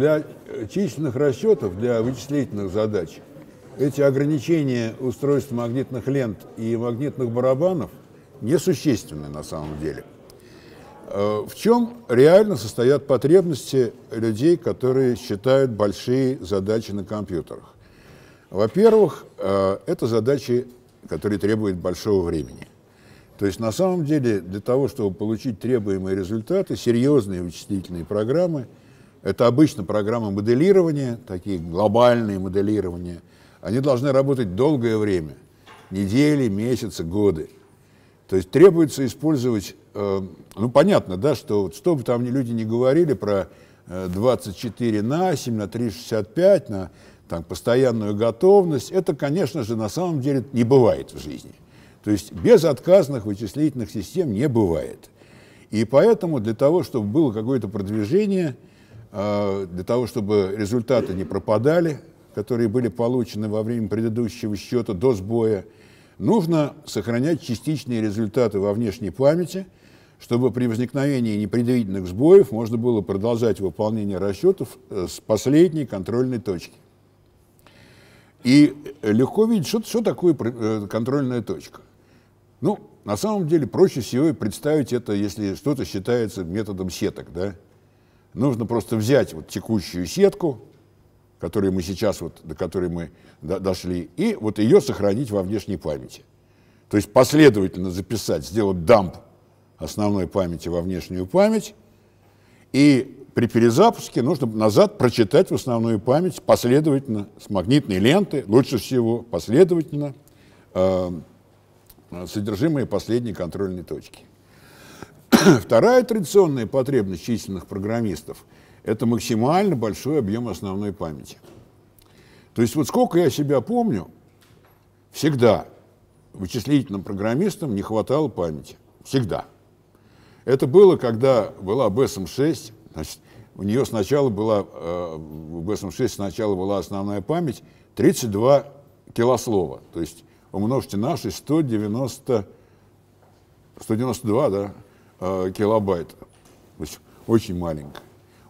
Для э, численных расчетов, для вычислительных задач эти ограничения устройств магнитных лент и магнитных барабанов несущественны на самом деле. Э, в чем реально состоят потребности людей, которые считают большие задачи на компьютерах? Во-первых, э, это задачи, которые требуют большого времени. То есть на самом деле для того, чтобы получить требуемые результаты, серьезные вычислительные программы – это обычно программы моделирования, такие глобальные моделирования. Они должны работать долгое время, недели, месяцы, годы. То есть требуется использовать, э, ну понятно, да, что вот, что бы там ни люди не говорили про 24 э, на 7, на 365, на там, постоянную готовность, это, конечно же, на самом деле не бывает в жизни. То есть без безотказных вычислительных систем не бывает. И поэтому для того, чтобы было какое-то продвижение – а, для того, чтобы результаты не пропадали, которые были получены во время предыдущего счета до сбоя, нужно сохранять частичные результаты во внешней памяти, чтобы при возникновении непредвиденных сбоев можно было продолжать выполнение расчетов э, с последней контрольной точки. И легко видеть, что, что такое э, контрольная точка. Ну, на самом деле проще всего представить это, если что-то считается методом сеток, да, Нужно просто взять вот текущую сетку, которую мы сейчас вот, до которой мы до, дошли, и вот ее сохранить во внешней памяти. То есть последовательно записать, сделать дамп основной памяти во внешнюю память, и при перезапуске нужно назад прочитать в основную память последовательно с магнитной ленты, лучше всего последовательно э, содержимое последней контрольной точки. Вторая традиционная потребность численных программистов – это максимально большой объем основной памяти. То есть вот сколько я себя помню, всегда вычислительным программистам не хватало памяти. Всегда. Это было, когда была БСМ эм 6 значит, у нее сначала была, э, в BSM-6 эм сначала была основная память 32 килослова, то есть умножьте наши 190, 192, да, Э, килобайта. То есть очень маленькая.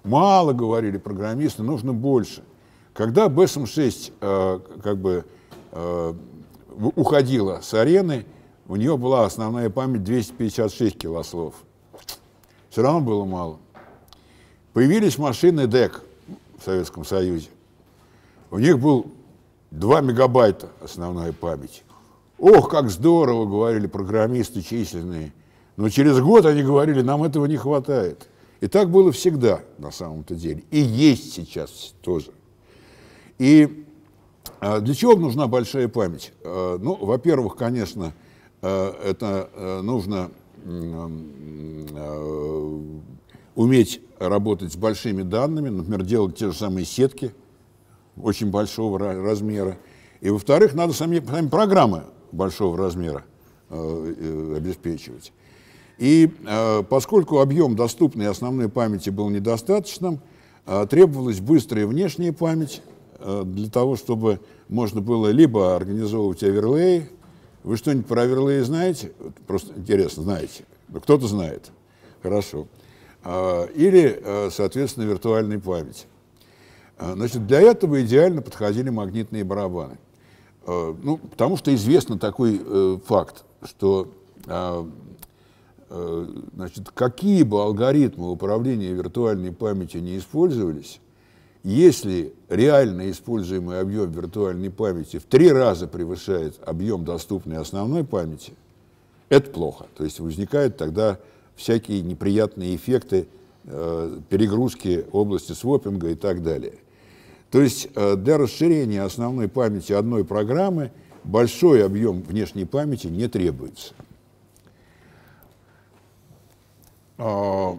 Мало говорили программисты, нужно больше. Когда BSM-6 э, как бы э, уходила с арены, у нее была основная память 256 килослов. Все равно было мало. Появились машины DEC в Советском Союзе. У них был 2 мегабайта основная память. Ох, как здорово, говорили программисты численные. Но через год они говорили, нам этого не хватает. И так было всегда на самом-то деле. И есть сейчас тоже. И а, для чего нужна большая память? А, ну, во-первых, конечно, а, это нужно уметь работать с большими данными, например, делать те же самые сетки очень большого размера. И, во-вторых, надо сами, сами программы большого размера э, обеспечивать. И э, поскольку объем доступной основной памяти был недостаточным, э, требовалась быстрая внешняя память э, для того, чтобы можно было либо организовывать оверлей. Вы что-нибудь про оверлей знаете? Просто интересно, знаете. Ну, кто-то знает. Хорошо. Э, или, э, соответственно, виртуальной памяти. Э, значит, для этого идеально подходили магнитные барабаны. Э, ну, потому что известно такой э, факт, что э, Э, значит, какие бы алгоритмы управления виртуальной памятью не использовались, если реально используемый объем виртуальной памяти в три раза превышает объем доступной основной памяти, это плохо. То есть возникают тогда всякие неприятные эффекты э, перегрузки области свопинга и так далее. То есть э, для расширения основной памяти одной программы большой объем внешней памяти не требуется. А,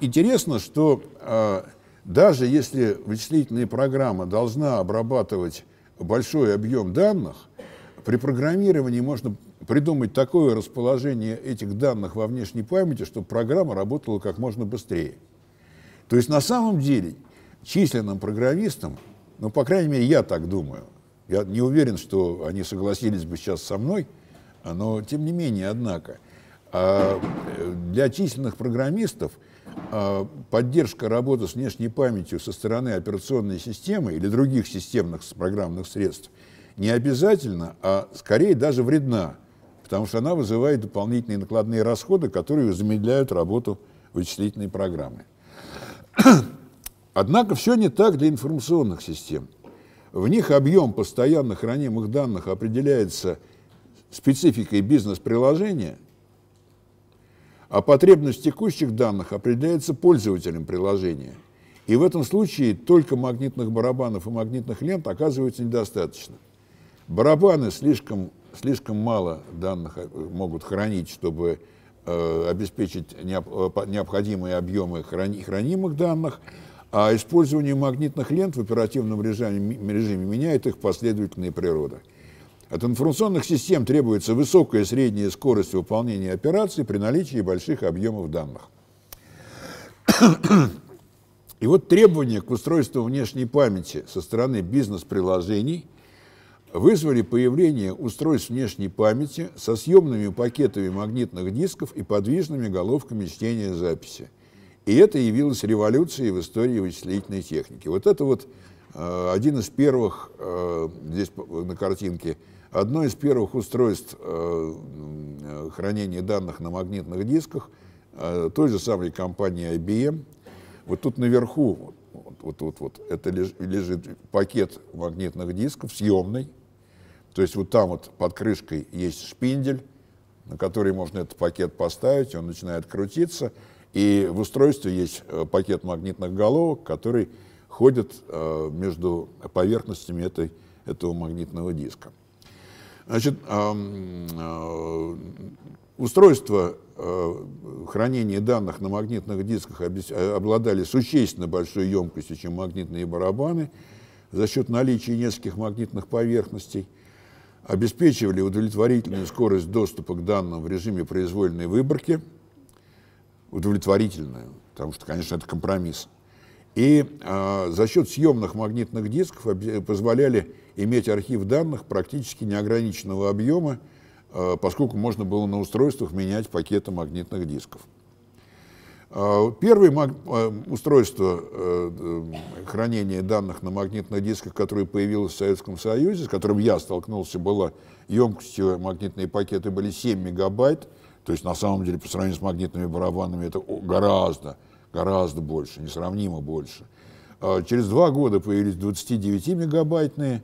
интересно, что а, даже если вычислительная программа должна обрабатывать большой объем данных, при программировании можно придумать такое расположение этих данных во внешней памяти, чтобы программа работала как можно быстрее. То есть на самом деле численным программистам, ну, по крайней мере, я так думаю, я не уверен, что они согласились бы сейчас со мной, но тем не менее, однако – а, э, для численных программистов а, поддержка работы с внешней памятью со стороны операционной системы или других системных программных средств не обязательно, а скорее даже вредна, потому что она вызывает дополнительные накладные расходы, которые замедляют работу вычислительной программы. Однако все не так для информационных систем. В них объем постоянно хранимых данных определяется спецификой бизнес-приложения, а потребность текущих данных определяется пользователем приложения. И в этом случае только магнитных барабанов и магнитных лент оказывается недостаточно. Барабаны слишком, слишком мало данных э, могут хранить, чтобы э, обеспечить необ, э, необходимые объемы храни, хранимых данных, а использование магнитных лент в оперативном режиме, режиме меняет их последовательные природы. От информационных систем требуется высокая и средняя скорость выполнения операций при наличии больших объемов данных. И вот требования к устройству внешней памяти со стороны бизнес-приложений вызвали появление устройств внешней памяти со съемными пакетами магнитных дисков и подвижными головками чтения записи. И это явилось революцией в истории вычислительной техники. Вот это вот э, один из первых э, здесь на картинке Одно из первых устройств э, хранения данных на магнитных дисках э, той же самой компании IBM. Вот тут наверху, вот, вот, вот, вот это лежит пакет магнитных дисков, съемный. То есть вот там вот под крышкой есть шпиндель, на который можно этот пакет поставить, он начинает крутиться. И в устройстве есть э, пакет магнитных головок, который ходит между поверхностями этой, этого магнитного диска. Значит, а, устройства а, хранения данных на магнитных дисках а, обладали существенно большой емкостью, чем магнитные барабаны, за счет наличия нескольких магнитных поверхностей, обеспечивали удовлетворительную скорость доступа к данным в режиме произвольной выборки, удовлетворительную, потому что, конечно, это компромисс, и э, за счет съемных магнитных дисков позволяли иметь архив данных практически неограниченного объема, э, поскольку можно было на устройствах менять пакеты магнитных дисков. А, Первое э, устройство э, хранения данных на магнитных дисках, которое появилось в Советском Союзе, с которым я столкнулся, было емкостью магнитные пакеты были 7 мегабайт, то есть на самом деле по сравнению с магнитными барабанами это гораздо, гораздо больше, несравнимо больше. А, через два года появились 29-мегабайтные,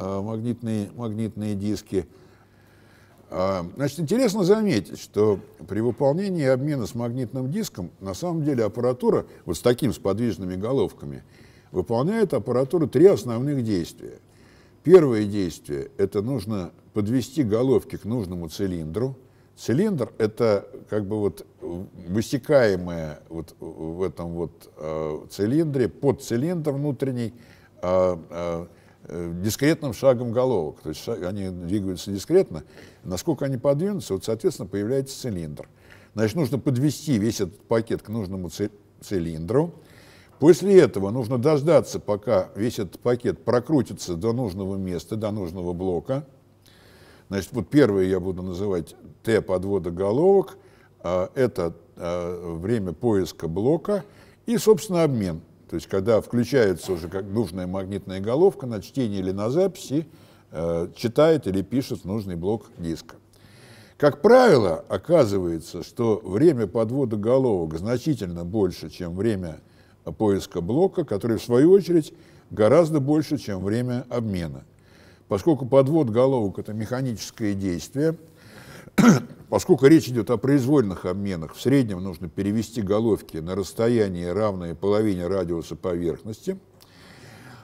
Э, магнитные, магнитные диски. А, значит, интересно заметить, что при выполнении обмена с магнитным диском на самом деле аппаратура вот с такими сподвижными головками выполняет аппаратура три основных действия. Первое действие – это нужно подвести головки к нужному цилиндру. Цилиндр – это как бы вот высекаемое вот в этом вот э, цилиндре, под цилиндр внутренний, э, э, Э, дискретным шагом головок. То есть они двигаются дискретно. Насколько они подвинутся, вот, соответственно, появляется цилиндр. Значит, нужно подвести весь этот пакет к нужному цилиндру. После этого нужно дождаться, пока весь этот пакет прокрутится до нужного места, до нужного блока. Значит, вот первое я буду называть Т подвода головок. А это а, время поиска блока и, собственно, обмен. То есть, когда включается уже как нужная магнитная головка на чтение или на записи, э, читает или пишет нужный блок диска. Как правило, оказывается, что время подвода головок значительно больше, чем время поиска блока, который, в свою очередь, гораздо больше, чем время обмена. Поскольку подвод головок – это механическое действие, Поскольку речь идет о произвольных обменах, в среднем нужно перевести головки на расстояние, равное половине радиуса поверхности,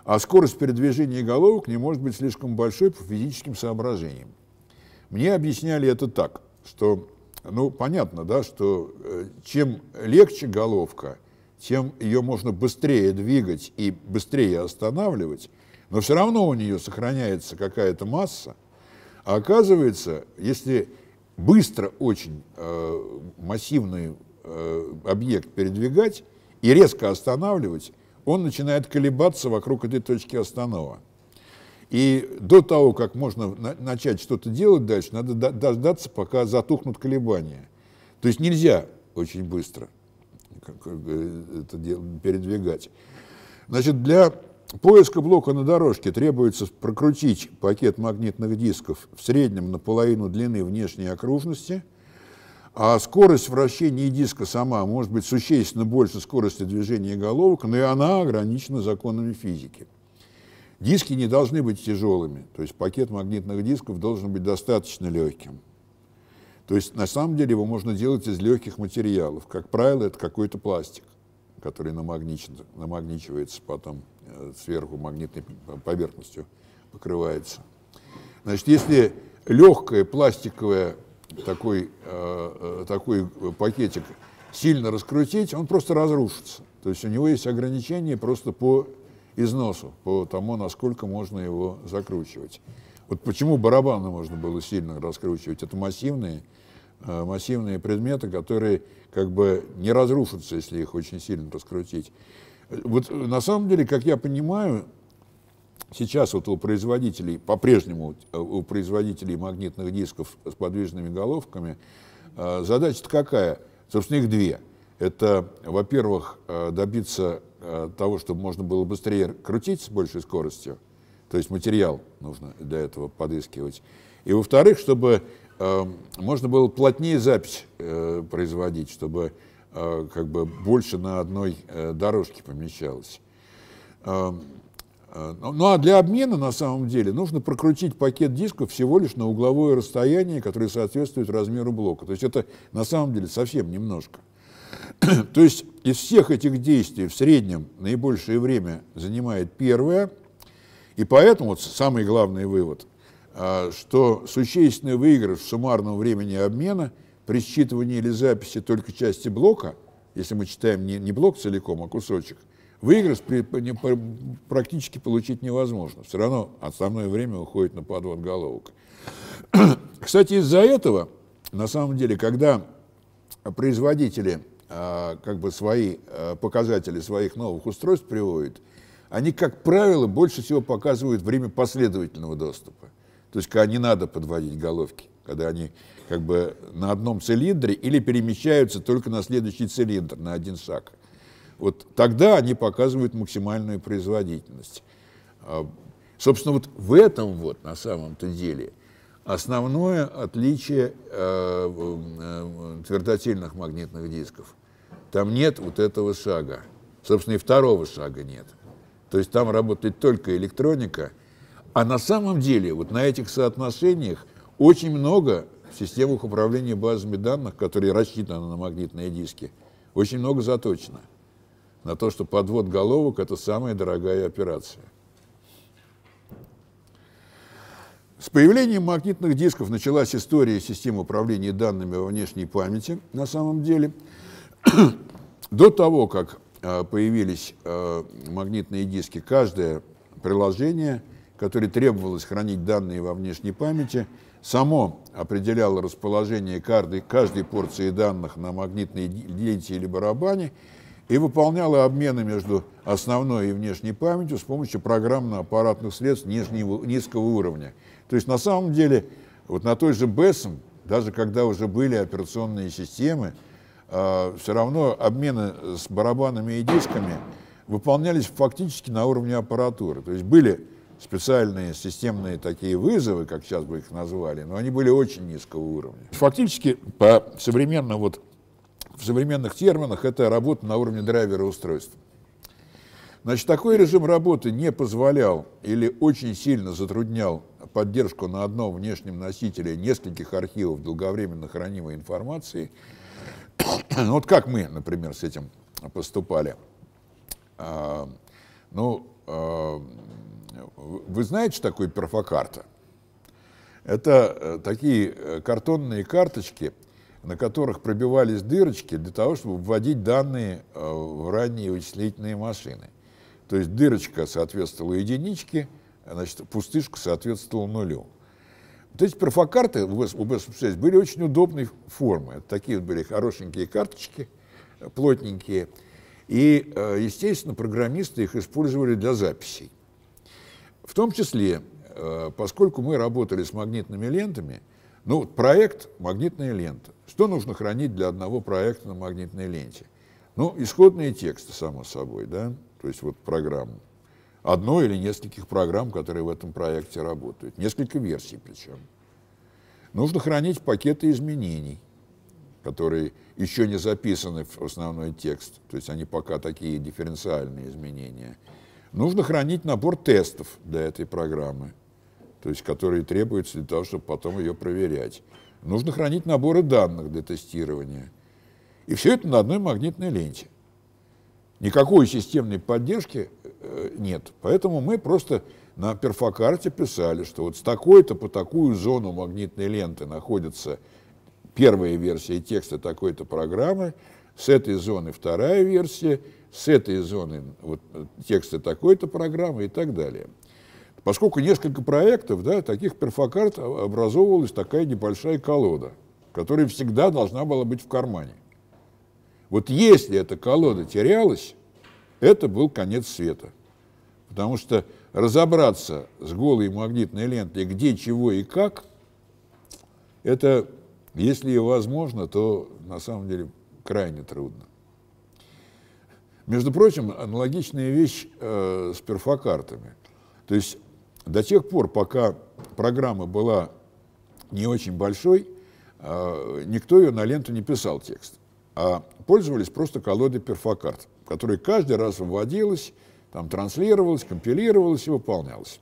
а скорость передвижения головок не может быть слишком большой по физическим соображениям. Мне объясняли это так, что, ну, понятно, да, что э, чем легче головка, тем ее можно быстрее двигать и быстрее останавливать, но все равно у нее сохраняется какая-то масса. А оказывается, если быстро очень э, массивный э, объект передвигать и резко останавливать, он начинает колебаться вокруг этой точки останова. И до того, как можно на начать что-то делать дальше, надо дождаться, пока затухнут колебания. То есть нельзя очень быстро э, это передвигать. Значит, для поиска блока на дорожке требуется прокрутить пакет магнитных дисков в среднем наполовину длины внешней окружности, а скорость вращения диска сама может быть существенно больше скорости движения головок, но и она ограничена законами физики. Диски не должны быть тяжелыми, то есть пакет магнитных дисков должен быть достаточно легким. То есть на самом деле его можно делать из легких материалов. Как правило, это какой-то пластик который намагничен, намагничивается потом э, сверху магнитной поверхностью, покрывается. Значит, если легкое пластиковое такой, э, э, такой пакетик сильно раскрутить, он просто разрушится. То есть у него есть ограничения просто по износу, по тому, насколько можно его закручивать. Вот почему барабаны можно было сильно раскручивать? Это массивные Э, массивные предметы, которые как бы не разрушатся, если их очень сильно раскрутить. Вот э, на самом деле, как я понимаю, сейчас вот у производителей, по-прежнему э, у производителей магнитных дисков с подвижными головками, задача-то какая? Собственно, их две. Это, во-первых, добиться того, чтобы можно было быстрее крутить с большей скоростью, то есть материал нужно для этого подыскивать. И, во-вторых, чтобы Эм, можно было плотнее запись э, производить, чтобы э, как бы больше на одной э, дорожке помещалось. Эм, ну, ну а для обмена на самом деле нужно прокрутить пакет дисков всего лишь на угловое расстояние, которое соответствует размеру блока. То есть это на самом деле совсем немножко. То есть из всех этих действий в среднем наибольшее время занимает первое, и поэтому вот самый главный вывод – а, что существенный выигрыш в суммарном времени обмена при считывании или записи только части блока, если мы читаем не, не блок целиком, а кусочек, выигрыш при, не, практически получить невозможно. Все равно основное время уходит на подвод головок. Кстати, из-за этого, на самом деле, когда производители а, как бы свои а, показатели своих новых устройств приводят, они, как правило, больше всего показывают время последовательного доступа. То есть, когда не надо подводить головки, когда они как бы на одном цилиндре или перемещаются только на следующий цилиндр, на один шаг. Вот тогда они показывают максимальную производительность. А, собственно, вот в этом вот на самом-то деле основное отличие э, э, твердотельных магнитных дисков. Там нет вот этого шага. Собственно, и второго шага нет. То есть там работает только электроника – а на самом деле вот на этих соотношениях очень много в системах управления базами данных, которые рассчитаны на магнитные диски, очень много заточено на то, что подвод головок – это самая дорогая операция. С появлением магнитных дисков началась история систем управления данными во внешней памяти, на самом деле. До того, как э, появились э, магнитные диски, каждое приложение – которой требовалось хранить данные во внешней памяти, само определяло расположение каждой, каждой порции данных на магнитной ленте или барабане и выполняло обмены между основной и внешней памятью с помощью программно-аппаратных средств нижнего, низкого уровня. То есть на самом деле вот на той же БЭСМ даже когда уже были операционные системы, э, а, все равно обмены с барабанами и дисками выполнялись фактически на уровне аппаратуры. То есть были специальные системные такие вызовы, как сейчас бы их назвали, но они были очень низкого уровня. Фактически, по современным вот, в современных терминах, это работа на уровне драйвера устройства. Значит, такой режим работы не позволял или очень сильно затруднял поддержку на одном внешнем носителе нескольких архивов долговременно хранимой информации. вот как мы, например, с этим поступали. А, ну, а, вы знаете, что такое перфокарта? Это э, такие э, картонные карточки, на которых пробивались дырочки для того, чтобы вводить данные э, в ранние вычислительные машины. То есть дырочка соответствовала единичке, значит, пустышка соответствовала нулю. Вот эти перфокарты у БС-56 были очень удобной формы. Это такие были хорошенькие карточки, плотненькие. И, естественно, программисты их использовали для записей. В том числе, э, поскольку мы работали с магнитными лентами, ну, проект «Магнитная лента». Что нужно хранить для одного проекта на магнитной ленте? Ну, исходные тексты, само собой, да, то есть вот программу. одной или нескольких программ, которые в этом проекте работают. Несколько версий причем. Нужно хранить пакеты изменений, которые еще не записаны в основной текст, то есть они пока такие дифференциальные изменения – Нужно хранить набор тестов для этой программы, то есть которые требуются для того, чтобы потом ее проверять. Нужно хранить наборы данных для тестирования. И все это на одной магнитной ленте. Никакой системной поддержки э, нет. Поэтому мы просто на перфокарте писали, что вот с такой-то по такую зону магнитной ленты находится первая версия текста такой-то программы, с этой зоны вторая версия, с этой зоны вот, э, текста такой-то программы и так далее. Поскольку несколько проектов, да, таких перфокарт образовывалась такая небольшая колода, которая всегда должна была быть в кармане. Вот если эта колода терялась, это был конец света. Потому что разобраться с голой магнитной лентой, где, чего и как, это, если и возможно, то на самом деле крайне трудно. Между прочим, аналогичная вещь э, с перфокартами. То есть до тех пор, пока программа была не очень большой, э, никто ее на ленту не писал текст, а пользовались просто колодой перфокарт, которая каждый раз вводилась, там транслировалась, компилировалась и выполнялась.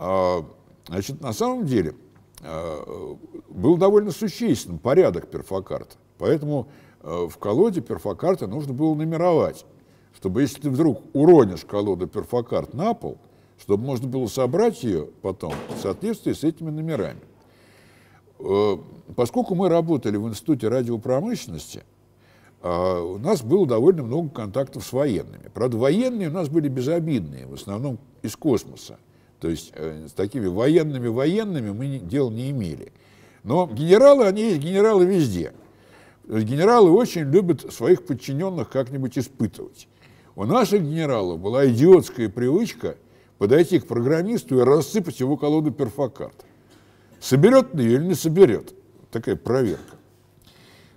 Э, значит, на самом деле э, был довольно существенным порядок перфокарт, поэтому Э, в колоде перфокарты нужно было номеровать, чтобы если ты вдруг уронишь колоду перфокарт на пол, чтобы можно было собрать ее потом в соответствии с этими номерами. Э, поскольку мы работали в Институте радиопромышленности, э, у нас было довольно много контактов с военными. Правда, военные у нас были безобидные, в основном из космоса. То есть с такими военными-военными мы дел не имели. Но генералы, они есть генералы везде генералы очень любят своих подчиненных как-нибудь испытывать. У наших генералов была идиотская привычка подойти к программисту и рассыпать его колоду перфокарт. Соберет он ее или не соберет? Такая проверка.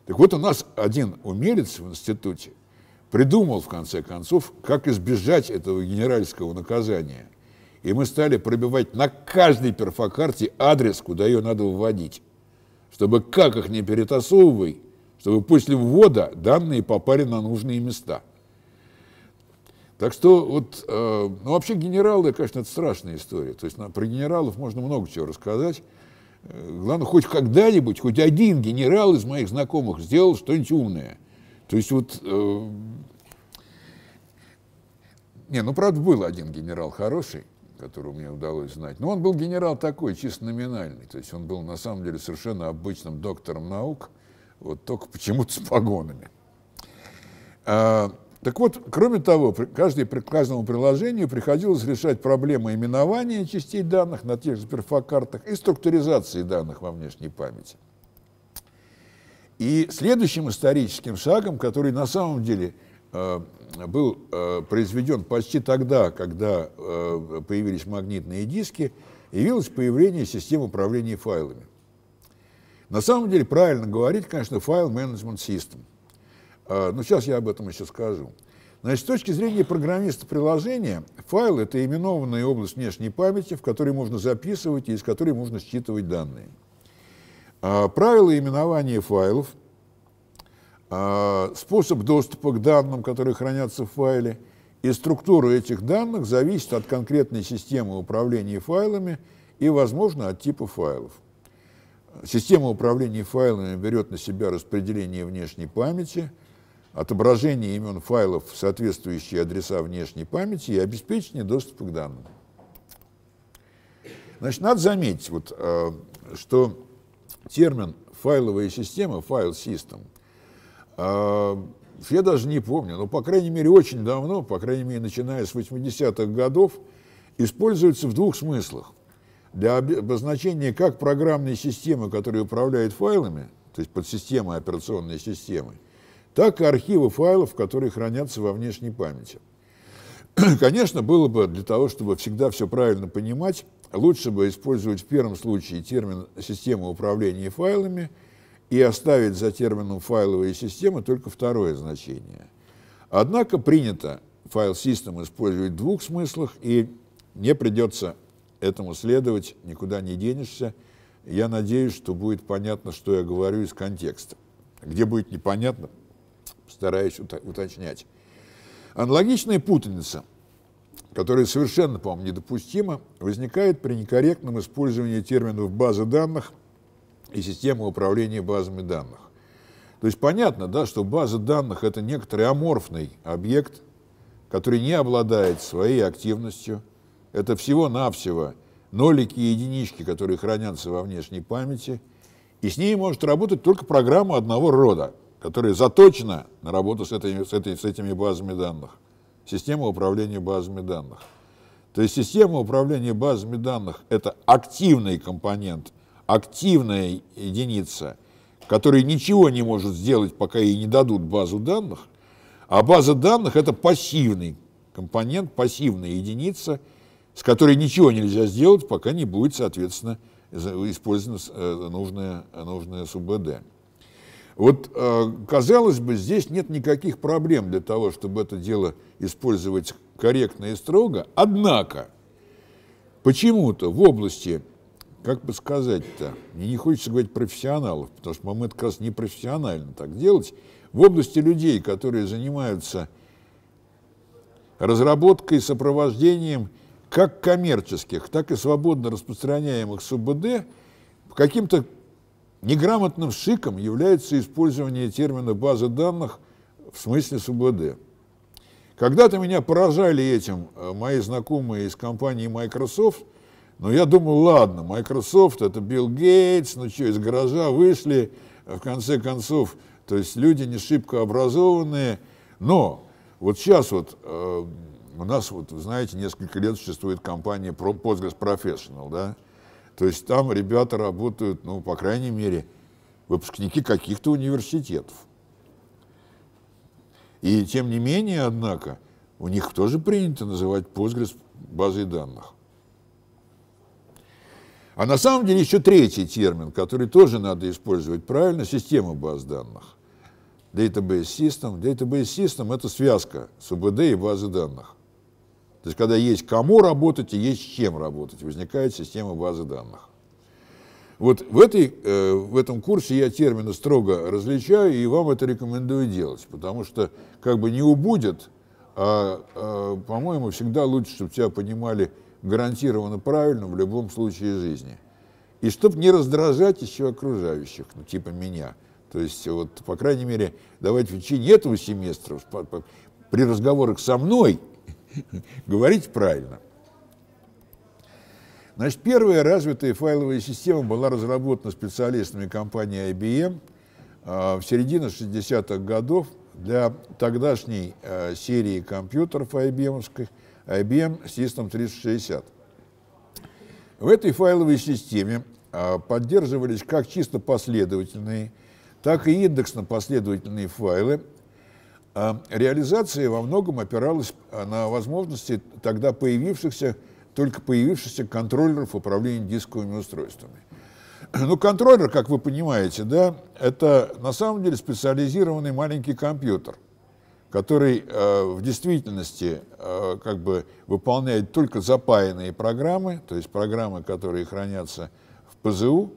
Так вот у нас один умелец в институте придумал, в конце концов, как избежать этого генеральского наказания. И мы стали пробивать на каждой перфокарте адрес, куда ее надо вводить чтобы как их не перетасовывай, чтобы после ввода данные попали на нужные места. Так что вот, э, ну вообще генералы, конечно, это страшная история. То есть на, про генералов можно много чего рассказать. Э, главное, хоть когда-нибудь, хоть один генерал из моих знакомых сделал что-нибудь умное. То есть вот... Э, не, ну правда, был один генерал хороший, которого мне удалось знать. Но он был генерал такой, чисто номинальный. То есть он был на самом деле совершенно обычным доктором наук, вот только почему-то с погонами. А, так вот, кроме того, при, каждой, при, приложению приходилось решать проблемы именования частей данных на тех же перфокартах и структуризации данных во внешней памяти. И следующим историческим шагом, который на самом деле э, был э, произведен почти тогда, когда э, появились магнитные диски, явилось появление систем управления файлами. На самом деле правильно говорить, конечно, файл менеджмент систем. А, но сейчас я об этом еще скажу. Значит, с точки зрения программиста приложения, файл — это именованная область внешней памяти, в которой можно записывать и из которой можно считывать данные. А, правила именования файлов, а, способ доступа к данным, которые хранятся в файле, и структура этих данных зависит от конкретной системы управления файлами и, возможно, от типа файлов. Система управления файлами берет на себя распределение внешней памяти, отображение имен файлов в соответствующие адреса внешней памяти и обеспечение доступа к данным. Значит, надо заметить, вот, э, что термин «файловая система», «файл system», э, я даже не помню, но, по крайней мере, очень давно, по крайней мере, начиная с 80-х годов, используется в двух смыслах для обозначения как программной системы, которая управляет файлами, то есть подсистемы операционной системы, так и архивы файлов, которые хранятся во внешней памяти. Конечно, было бы для того, чтобы всегда все правильно понимать, лучше бы использовать в первом случае термин «система управления файлами» и оставить за термином файловые системы только второе значение. Однако принято файл-систем использовать в двух смыслах, и не придется этому следовать, никуда не денешься. Я надеюсь, что будет понятно, что я говорю из контекста. Где будет непонятно, стараюсь уточнять. Аналогичная путаница, которая совершенно, по-моему, недопустима, возникает при некорректном использовании терминов базы данных и системы управления базами данных. То есть понятно, да, что база данных – это некоторый аморфный объект, который не обладает своей активностью – это всего-навсего нолики и единички, которые хранятся во внешней памяти, и с ней может работать только программа одного рода, которая заточена на работу с, этой, с, этой, с этими базами данных. Система управления базами данных. То есть система управления базами данных – это активный компонент, активная единица, которая ничего не может сделать, пока ей не дадут базу данных, а база данных – это пассивный компонент, пассивная единица – с которой ничего нельзя сделать, пока не будет, соответственно, использована э, нужная, нужная СУБД. Вот, э, казалось бы, здесь нет никаких проблем для того, чтобы это дело использовать корректно и строго. Однако, почему-то в области, как бы сказать-то, мне не хочется говорить профессионалов, потому что мы это как раз непрофессионально так делать, в области людей, которые занимаются разработкой, сопровождением – как коммерческих, так и свободно распространяемых СУБД, каким-то неграмотным шиком является использование термина «база данных» в смысле СУБД. Когда-то меня поражали этим э, мои знакомые из компании Microsoft, но я думал, ладно, Microsoft это Билл Гейтс, ну что, из гаража вышли, в конце концов, то есть люди не шибко образованные, но вот сейчас вот э, у нас, вот, вы знаете, несколько лет существует компания Postgres Professional, да? То есть там ребята работают, ну, по крайней мере, выпускники каких-то университетов. И тем не менее, однако, у них тоже принято называть Postgres базой данных. А на самом деле еще третий термин, который тоже надо использовать правильно, система баз данных. Database System. Database System – это связка СУБД и базы данных. То есть, когда есть кому работать и есть с чем работать, возникает система базы данных. Вот в, этой, э, в этом курсе я термины строго различаю, и вам это рекомендую делать, потому что как бы не убудет, а, а по-моему, всегда лучше, чтобы тебя понимали гарантированно правильно в любом случае жизни. И чтобы не раздражать еще окружающих, ну, типа меня. То есть, вот, по крайней мере, давайте в течение этого семестра при разговорах со мной – Говорить правильно. Значит, первая развитая файловая система была разработана специалистами компании IBM а, в середине 60-х годов для тогдашней а, серии компьютеров IBM, IBM System 360. В этой файловой системе а, поддерживались как чисто последовательные, так и индексно последовательные файлы а реализация во многом опиралась а, на возможности тогда появившихся, только появившихся контроллеров управления дисковыми устройствами. Ну, контроллер, как вы понимаете, да, это на самом деле специализированный маленький компьютер, который э, в действительности э, как бы выполняет только запаянные программы, то есть программы, которые хранятся в ПЗУ,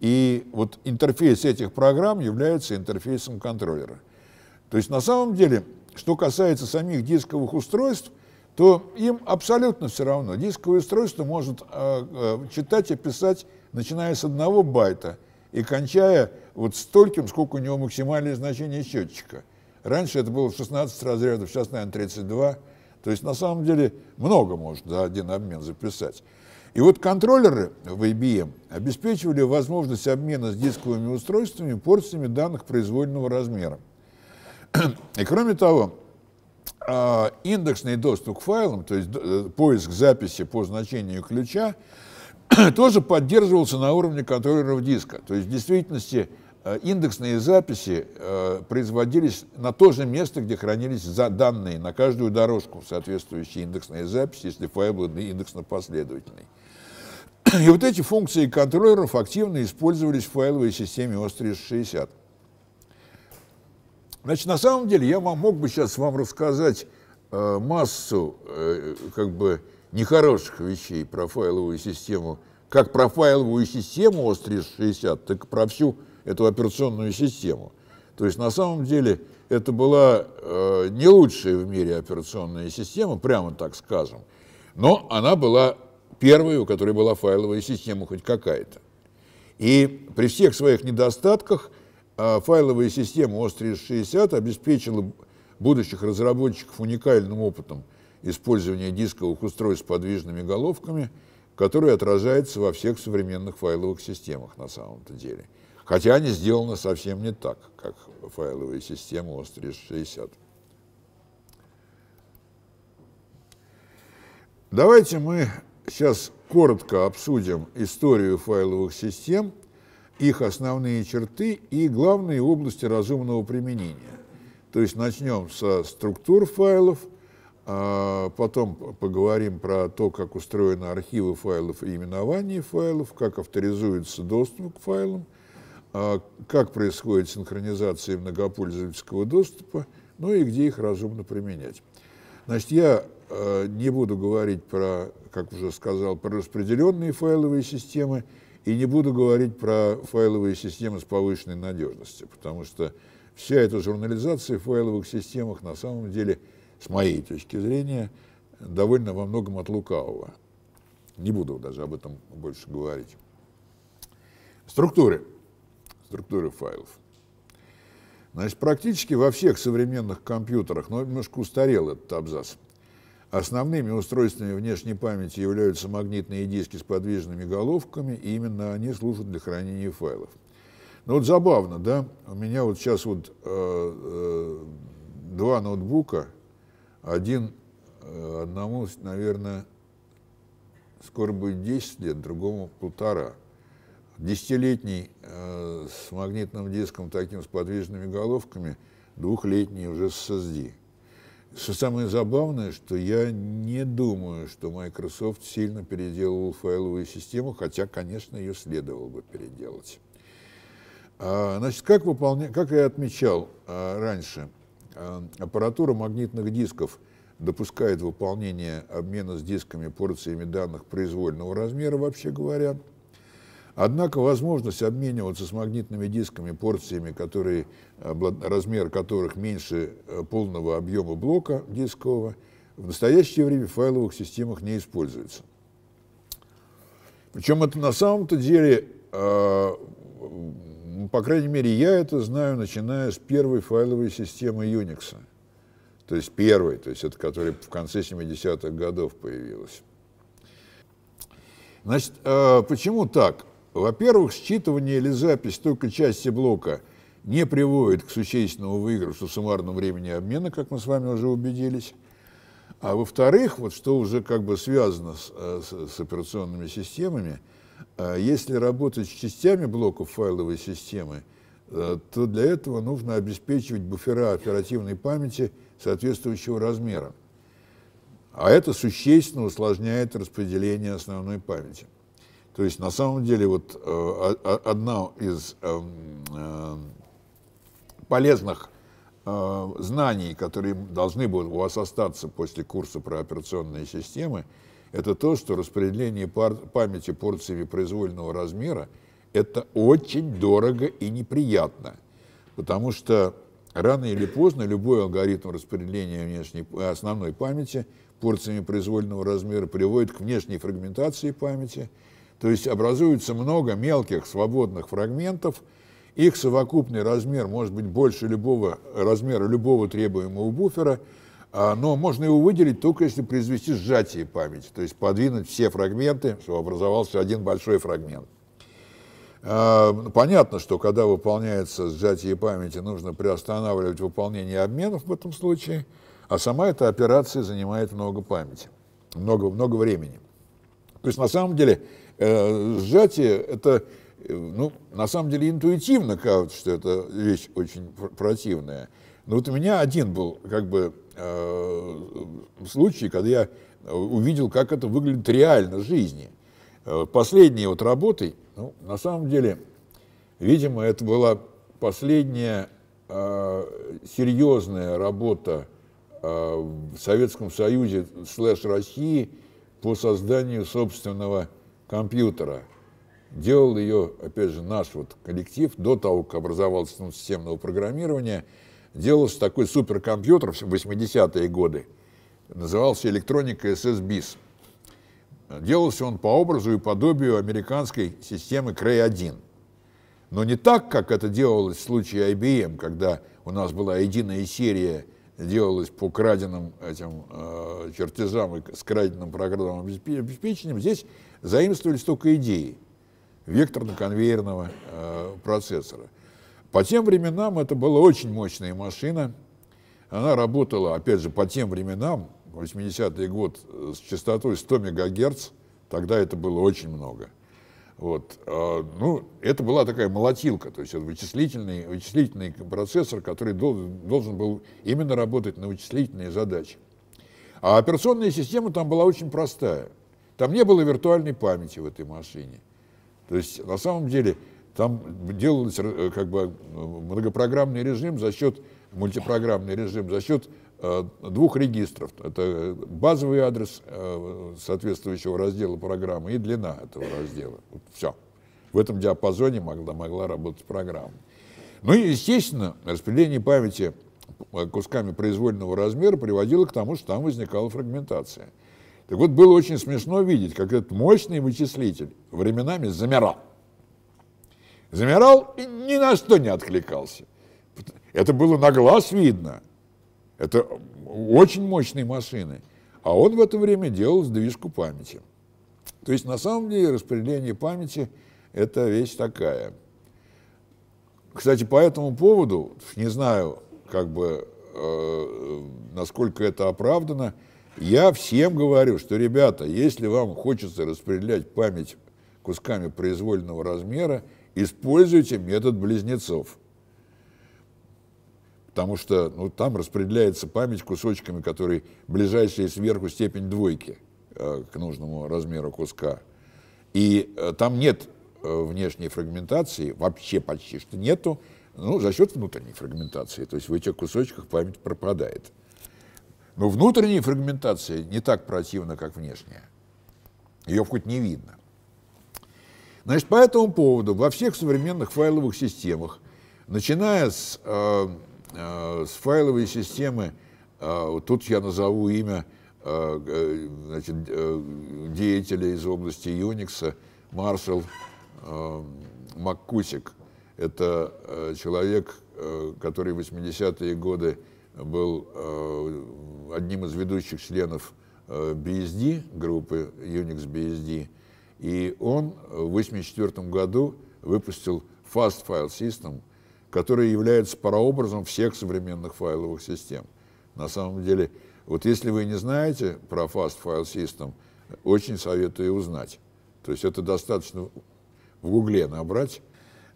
и вот интерфейс этих программ является интерфейсом контроллера. То есть на самом деле, что касается самих дисковых устройств, то им абсолютно все равно. Дисковое устройство может э, э, читать и писать, начиная с одного байта и кончая вот стольким, сколько у него максимальное значение счетчика. Раньше это было 16 разрядов, сейчас, наверное, 32. То есть, на самом деле, много можно за один обмен записать. И вот контроллеры в IBM обеспечивали возможность обмена с дисковыми устройствами порциями данных произвольного размера. И кроме того, а, индексный доступ к файлам, то есть э, поиск записи по значению ключа, тоже поддерживался на уровне контроллеров диска. То есть в действительности э, индексные записи э, производились на то же место, где хранились данные, на каждую дорожку соответствующие индексные записи, если файл был индексно-последовательный. И вот эти функции контроллеров активно использовались в файловой системе OS360. Значит, на самом деле я вам мог бы сейчас вам рассказать э, массу э, как бы нехороших вещей про файловую систему, как про файловую систему ОС 360 так и про всю эту операционную систему. То есть на самом деле это была э, не лучшая в мире операционная система, прямо так скажем, но она была первой, у которой была файловая система хоть какая-то. И при всех своих недостатках – а файловая система OS360 обеспечила будущих разработчиков уникальным опытом использования дисковых устройств с подвижными головками, который отражается во всех современных файловых системах на самом-то деле. Хотя они сделаны совсем не так, как файловая система OS360. Давайте мы сейчас коротко обсудим историю файловых систем – их основные черты и главные области разумного применения. То есть начнем со структур файлов, а потом поговорим про то, как устроены архивы файлов и именование файлов, как авторизуется доступ к файлам, а как происходит синхронизация многопользовательского доступа, ну и где их разумно применять. Значит, я э, не буду говорить про, как уже сказал, про распределенные файловые системы, и не буду говорить про файловые системы с повышенной надежностью, потому что вся эта журнализация в файловых системах на самом деле, с моей точки зрения, довольно во многом от лукавого. Не буду даже об этом больше говорить. Структуры. Структуры файлов. Значит, практически во всех современных компьютерах, но немножко устарел этот абзац, Основными устройствами внешней памяти являются магнитные диски с подвижными головками, и именно они служат для хранения файлов. Ну вот забавно, да? У меня вот сейчас вот э, э, два ноутбука, один э, одному, наверное, скоро будет 10 лет, другому полтора. Десятилетний э, с магнитным диском таким с подвижными головками, двухлетний уже с SSD. Что самое забавное, что я не думаю, что Microsoft сильно переделывал файловую систему, хотя, конечно, ее следовало бы переделать. А, значит, как, выполня... как я отмечал а, раньше, а, аппаратура магнитных дисков допускает выполнение обмена с дисками порциями данных произвольного размера, вообще говоря – Однако возможность обмениваться с магнитными дисками порциями, которые, э, размер которых меньше э, полного объема блока дискового, в настоящее время в файловых системах не используется. Причем это на самом-то деле, э, по крайней мере, я это знаю, начиная с первой файловой системы Unix. То есть первой, то есть это которая в конце 70-х годов появилась. Значит, почему так? Во-первых, считывание или запись только части блока не приводит к существенному выигрышу в суммарном времени обмена, как мы с вами уже убедились. А во-вторых, вот что уже как бы связано с, э, с, с операционными системами, э, если работать с частями блоков файловой системы, э, то для этого нужно обеспечивать буфера оперативной памяти соответствующего размера. А это существенно усложняет распределение основной памяти. То есть на самом деле вот э, одна из эм, э, полезных э, знаний, которые должны будут у вас остаться после курса про операционные системы, это то, что распределение памяти порциями произвольного размера это очень дорого и неприятно, потому что рано или поздно любой алгоритм распределения внешней, основной памяти порциями произвольного размера приводит к внешней фрагментации памяти – то есть образуется много мелких свободных фрагментов, их совокупный размер может быть больше любого размера любого требуемого буфера, а, но можно его выделить только если произвести сжатие памяти, то есть подвинуть все фрагменты, чтобы образовался один большой фрагмент. А, ну, понятно, что когда выполняется сжатие памяти, нужно приостанавливать выполнение обменов в этом случае, а сама эта операция занимает много памяти, много, много времени. То есть на самом деле Э, сжатие – это, э, ну, на самом деле интуитивно кажется, что это вещь очень противная. Но вот у меня один был как бы э, случай, когда я увидел, как это выглядит реально в жизни. Последней вот работой, ну, на самом деле, видимо, это была последняя э, серьезная работа э, в Советском Союзе слэш России по созданию собственного компьютера. Делал ее, опять же, наш вот коллектив, до того, как образовалась система системного программирования, делался такой суперкомпьютер в 80-е годы, назывался электроника SSBIS. Делался он по образу и подобию американской системы Cray-1. Но не так, как это делалось в случае IBM, когда у нас была единая серия, делалась по краденным этим э, чертежам и с краденным программным обеспечением. Здесь заимствовались только идеи векторно-конвейерного э, процессора. По тем временам это была очень мощная машина. Она работала, опять же, по тем временам, 80 е год, с частотой 100 МГц, тогда это было очень много. Вот. Э, ну, это была такая молотилка, то есть это вычислительный, вычислительный процессор, который должен, должен был именно работать на вычислительные задачи. А операционная система там была очень простая – там не было виртуальной памяти в этой машине. То есть на самом деле там делался э, как бы э, многопрограммный режим за счет, мультипрограммный режим за счет э, двух регистров. Это базовый адрес соответствующего раздела программы и длина этого раздела. Вот все. В этом диапазоне могла, могла работать программа. Ну и, естественно, распределение памяти кусками произвольного размера приводило к тому, что там возникала фрагментация – так вот, было очень смешно видеть, как этот мощный вычислитель временами замирал. Замирал и ни на что не откликался. Это было на глаз видно. Это очень мощные машины. А он в это время делал сдвижку памяти. То есть, на самом деле, распределение памяти – это вещь такая. Кстати, по этому поводу, не знаю, как бы, э, насколько это оправдано – я всем говорю, что, ребята, если вам хочется распределять память кусками произвольного размера, используйте метод близнецов. Потому что ну, там распределяется память кусочками, которые ближайшие сверху степень двойки э, к нужному размеру куска. И э, там нет э, внешней фрагментации, вообще почти что нету, ну, за счет внутренней фрагментации. То есть в этих кусочках память пропадает. Но внутренняя фрагментация не так противна, как внешняя. Ее хоть не видно. Значит, по этому поводу во всех современных файловых системах, начиная с, э, э, с файловой системы, э, тут я назову имя э, э, значит, э, деятеля из области Unix, маршал э, Маккусик. Это э, человек, э, который в 80-е годы был э, одним из ведущих членов э, BSD, группы Unix BSD, и он в 1984 году выпустил Fast File System, который является прообразом всех современных файловых систем. На самом деле, вот если вы не знаете про Fast File System, очень советую узнать. То есть это достаточно в Гугле набрать.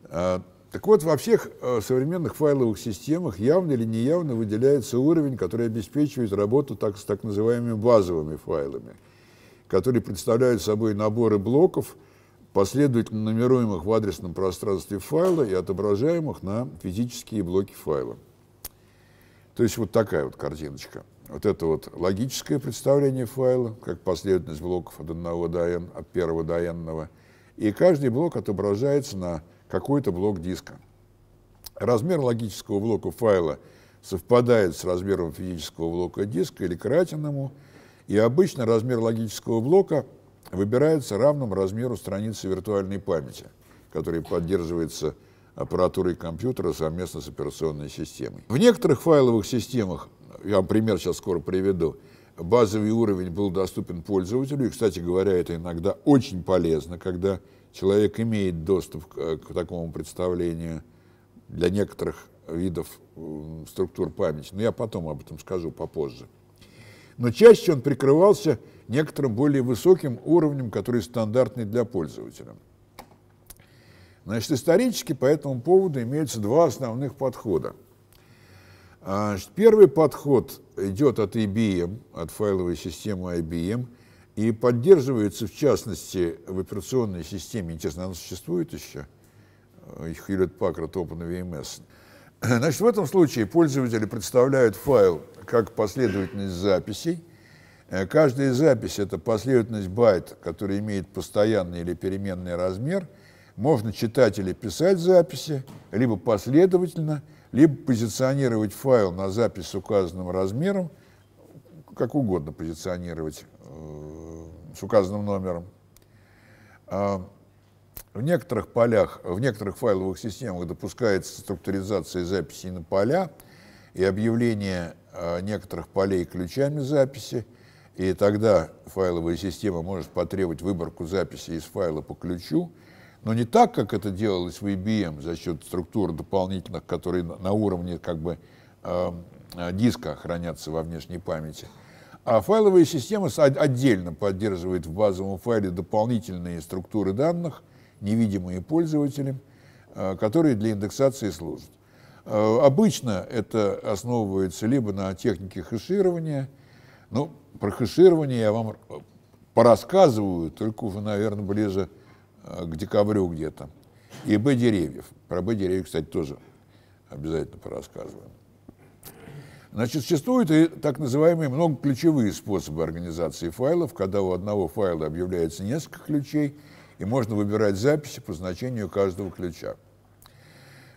А, так вот, во всех э, современных файловых системах явно или неявно выделяется уровень, который обеспечивает работу так, с так называемыми базовыми файлами, которые представляют собой наборы блоков, последовательно номеруемых в адресном пространстве файла и отображаемых на физические блоки файла. То есть вот такая вот картиночка. Вот это вот логическое представление файла, как последовательность блоков от 1 до n, от первого до n. -ного. И каждый блок отображается на какой-то блок диска. Размер логического блока файла совпадает с размером физического блока диска или кратеному, и обычно размер логического блока выбирается равным размеру страницы виртуальной памяти, который поддерживается аппаратурой компьютера совместно с операционной системой. В некоторых файловых системах, я вам пример сейчас скоро приведу, базовый уровень был доступен пользователю, и, кстати говоря, это иногда очень полезно, когда человек имеет доступ к, э, к такому представлению для некоторых видов э, структур памяти. Но я потом об этом скажу попозже. Но чаще он прикрывался некоторым более высоким уровнем, который стандартный для пользователя. Значит, исторически по этому поводу имеются два основных подхода. А, первый подход идет от IBM, e от файловой системы IBM – и поддерживается, в частности, в операционной системе, интересно, она существует еще, Hewlett Packard OpenVMS. Значит, в этом случае пользователи представляют файл как последовательность записей. Э, каждая запись – это последовательность байт, которая имеет постоянный или переменный размер. Можно читать или писать записи, либо последовательно, либо позиционировать файл на запись с указанным размером, как угодно позиционировать Э, с указанным номером. А, в некоторых полях, в некоторых файловых системах допускается структуризация записей на поля и объявление э, некоторых полей ключами записи, и тогда файловая система может потребовать выборку записи из файла по ключу, но не так, как это делалось в IBM e за счет структур дополнительных, которые на уровне как бы э, диска хранятся во внешней памяти, а файловая система отдельно поддерживает в базовом файле дополнительные структуры данных, невидимые пользователям, э, которые для индексации служат. Э, обычно это основывается либо на технике хэширования, ну, про хэширование я вам э, порассказываю, только уже, наверное, ближе к декабрю где-то. И Б-деревьев. Про Б-деревьев, кстати, тоже обязательно порассказываем. Значит, существуют и так называемые многоключевые способы организации файлов, когда у одного файла объявляется несколько ключей, и можно выбирать записи по значению каждого ключа.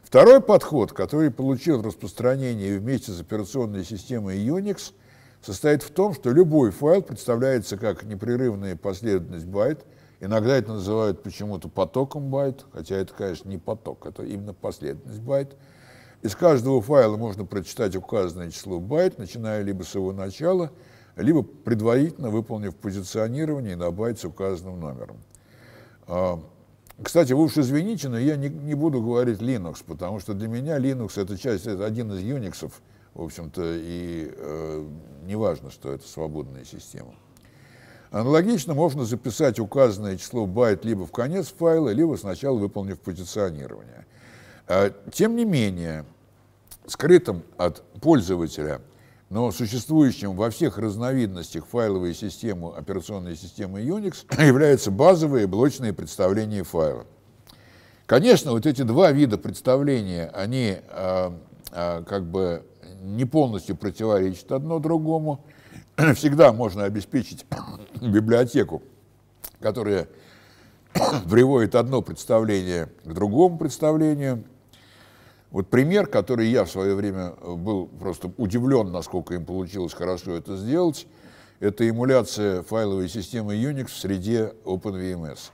Второй подход, который получил распространение вместе с операционной системой Unix, состоит в том, что любой файл представляется как непрерывная последовательность байт, иногда это называют почему-то потоком байт, хотя это, конечно, не поток, это именно последовательность байт – из каждого файла можно прочитать указанное число байт, начиная либо с его начала, либо предварительно выполнив позиционирование на байт с указанным номером. А, кстати, вы уж извините, но я не, не буду говорить Linux, потому что для меня Linux это часть, это один из Unix, в общем-то, и э, не важно, что это свободная система. Аналогично можно записать указанное число байт либо в конец файла, либо сначала выполнив позиционирование – а, тем не менее, скрытым от пользователя, но существующим во всех разновидностях файловой системы операционной системы Unix являются базовые блочные представления файла. Конечно, вот эти два вида представления, они э, э, как бы не полностью противоречат одно другому. Всегда можно обеспечить библиотеку, которая приводит одно представление к другому представлению. Вот пример, который я в свое время э, был просто удивлен, насколько им получилось хорошо это сделать, это эмуляция файловой системы Unix в среде OpenVMS.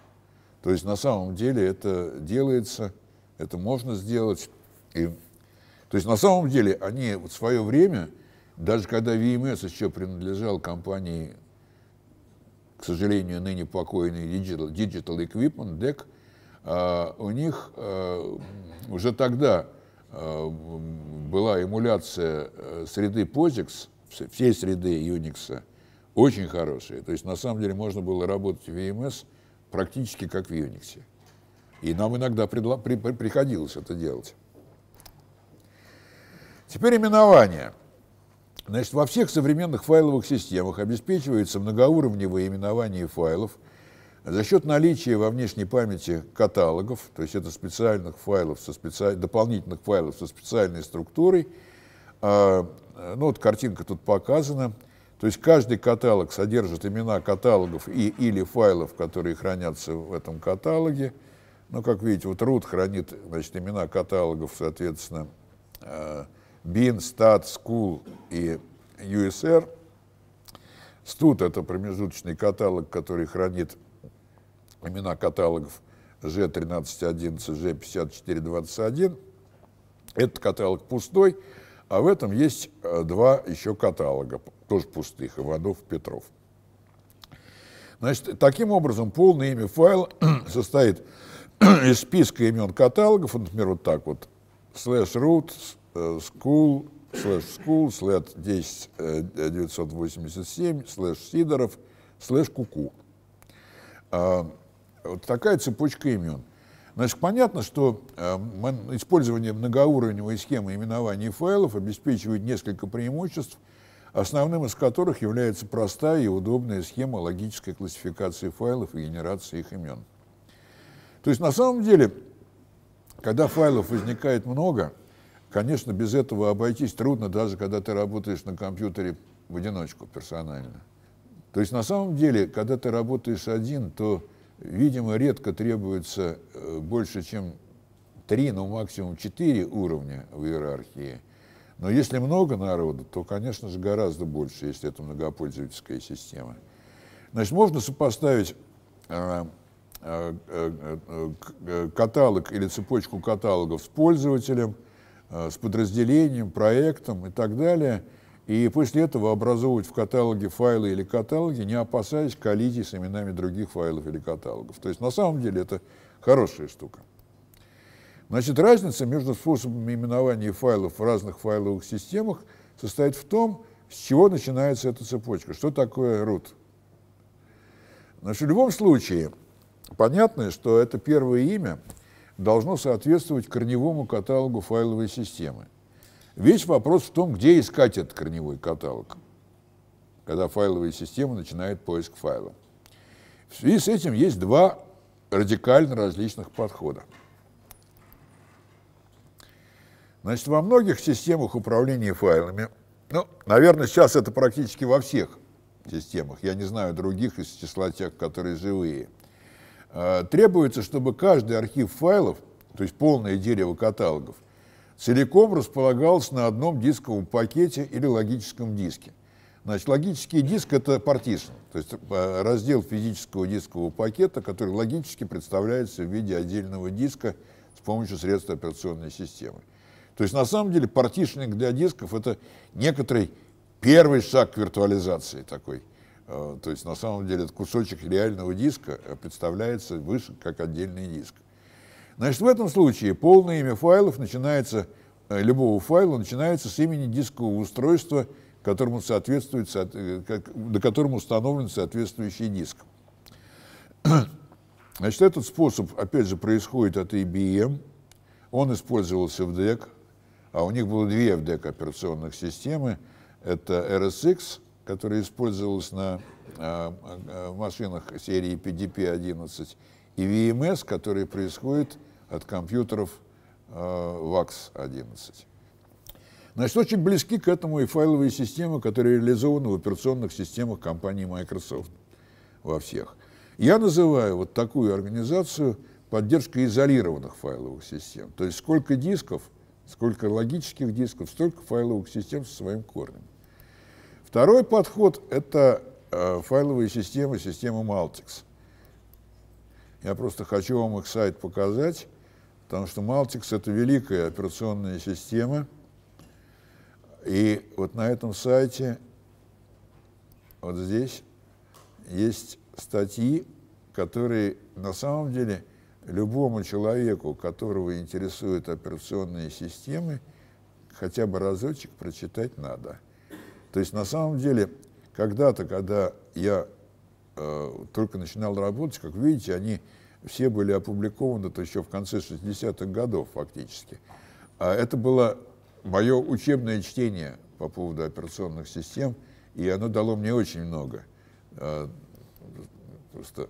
То есть на самом деле это делается, это можно сделать. И, то есть на самом деле они в свое время, даже когда VMS еще принадлежал компании, к сожалению, ныне покойной Digital, Digital Equipment, DEC, а, у них э, уже тогда Э, была эмуляция э, среды POSIX, всей среды Unix, очень хорошая. То есть, на самом деле, можно было работать в VMS практически как в Unix. И нам иногда предла- при- при- приходилось это делать. Теперь именование. Значит, во всех современных файловых системах обеспечивается многоуровневое именование файлов – за счет наличия во внешней памяти каталогов, то есть это специальных файлов со специ... дополнительных файлов со специальной структурой, э, ну вот картинка тут показана, то есть каждый каталог содержит имена каталогов и, или файлов, которые хранятся в этом каталоге. Ну, как видите, вот root хранит значит, имена каталогов, соответственно, bin, stat, school и usr. Stut — это промежуточный каталог, который хранит имена каталогов G1311, G5421. Этот каталог пустой, а в этом есть э, два еще каталога, тоже пустых, Иванов Петров. Значит, таким образом, полное имя файла состоит из списка имен каталогов, например, вот так вот, slash root, school, slash school, slash 10987, slash сидоров, slash куку. -ку. А, вот такая цепочка имен. Значит, понятно, что э, использование многоуровневой схемы именования файлов обеспечивает несколько преимуществ, основным из которых является простая и удобная схема логической классификации файлов и генерации их имен. То есть на самом деле, когда файлов возникает много, конечно, без этого обойтись трудно, даже когда ты работаешь на компьютере в одиночку персонально. То есть на самом деле, когда ты работаешь один, то Видимо, редко требуется э, больше, чем три, но максимум четыре уровня в иерархии. Но если много народу, то, конечно же, гораздо больше, если это многопользовательская система. Значит, можно сопоставить э, э, каталог или цепочку каталогов с пользователем, с подразделением, проектом и так далее – и после этого образовывать в каталоге файлы или каталоги, не опасаясь коллизий с именами других файлов или каталогов. То есть на самом деле это хорошая штука. Значит, разница между способами именования файлов в разных файловых системах состоит в том, с чего начинается эта цепочка, что такое root. Значит, в любом случае, понятно, что это первое имя должно соответствовать корневому каталогу файловой системы. Весь вопрос в том, где искать этот корневой каталог, когда файловая система начинает поиск файла. В связи с этим есть два радикально различных подхода. Значит, во многих системах управления файлами, ну, наверное, сейчас это практически во всех системах, я не знаю других из числа тех, которые живые, э, требуется, чтобы каждый архив файлов, то есть полное дерево каталогов, целиком располагалась на одном дисковом пакете или логическом диске. Значит, логический диск – это партишн, то есть э, раздел физического дискового пакета, который логически представляется в виде отдельного диска с помощью средств операционной системы. То есть, на самом деле, партишнинг для дисков – это некоторый первый шаг к виртуализации такой. Э, то есть, на самом деле, кусочек реального диска представляется выше, как отдельный диск. Значит, в этом случае полное имя файлов начинается, э, любого файла начинается с имени дискового устройства, которому соответствует, э, до которому установлен соответствующий диск. Значит, этот способ, опять же, происходит от IBM. Эм. Он использовался в DEC, а у них было две в DEC операционных системы. Это RSX, которая использовалась на э, машинах серии PDP-11, и VMS, эм который происходит от компьютеров VAX-11. Э, Значит, очень близки к этому и файловые системы, которые реализованы в операционных системах компании Microsoft во всех. Я называю вот такую организацию поддержкой изолированных файловых систем. То есть сколько дисков, сколько логических дисков, столько файловых систем со своим корнем. Второй подход – это э, файловые системы, системы Maltix. Я просто хочу вам их сайт показать. Потому что Малтикс – это великая операционная система. И вот на этом сайте, вот здесь, есть статьи, которые на самом деле любому человеку, которого интересуют операционные системы, хотя бы разочек прочитать надо. То есть на самом деле, когда-то, когда я э, только начинал работать, как видите, они все были опубликованы -то еще в конце 60-х годов фактически. А это было мое учебное чтение по поводу операционных систем, и оно дало мне очень много. А, просто,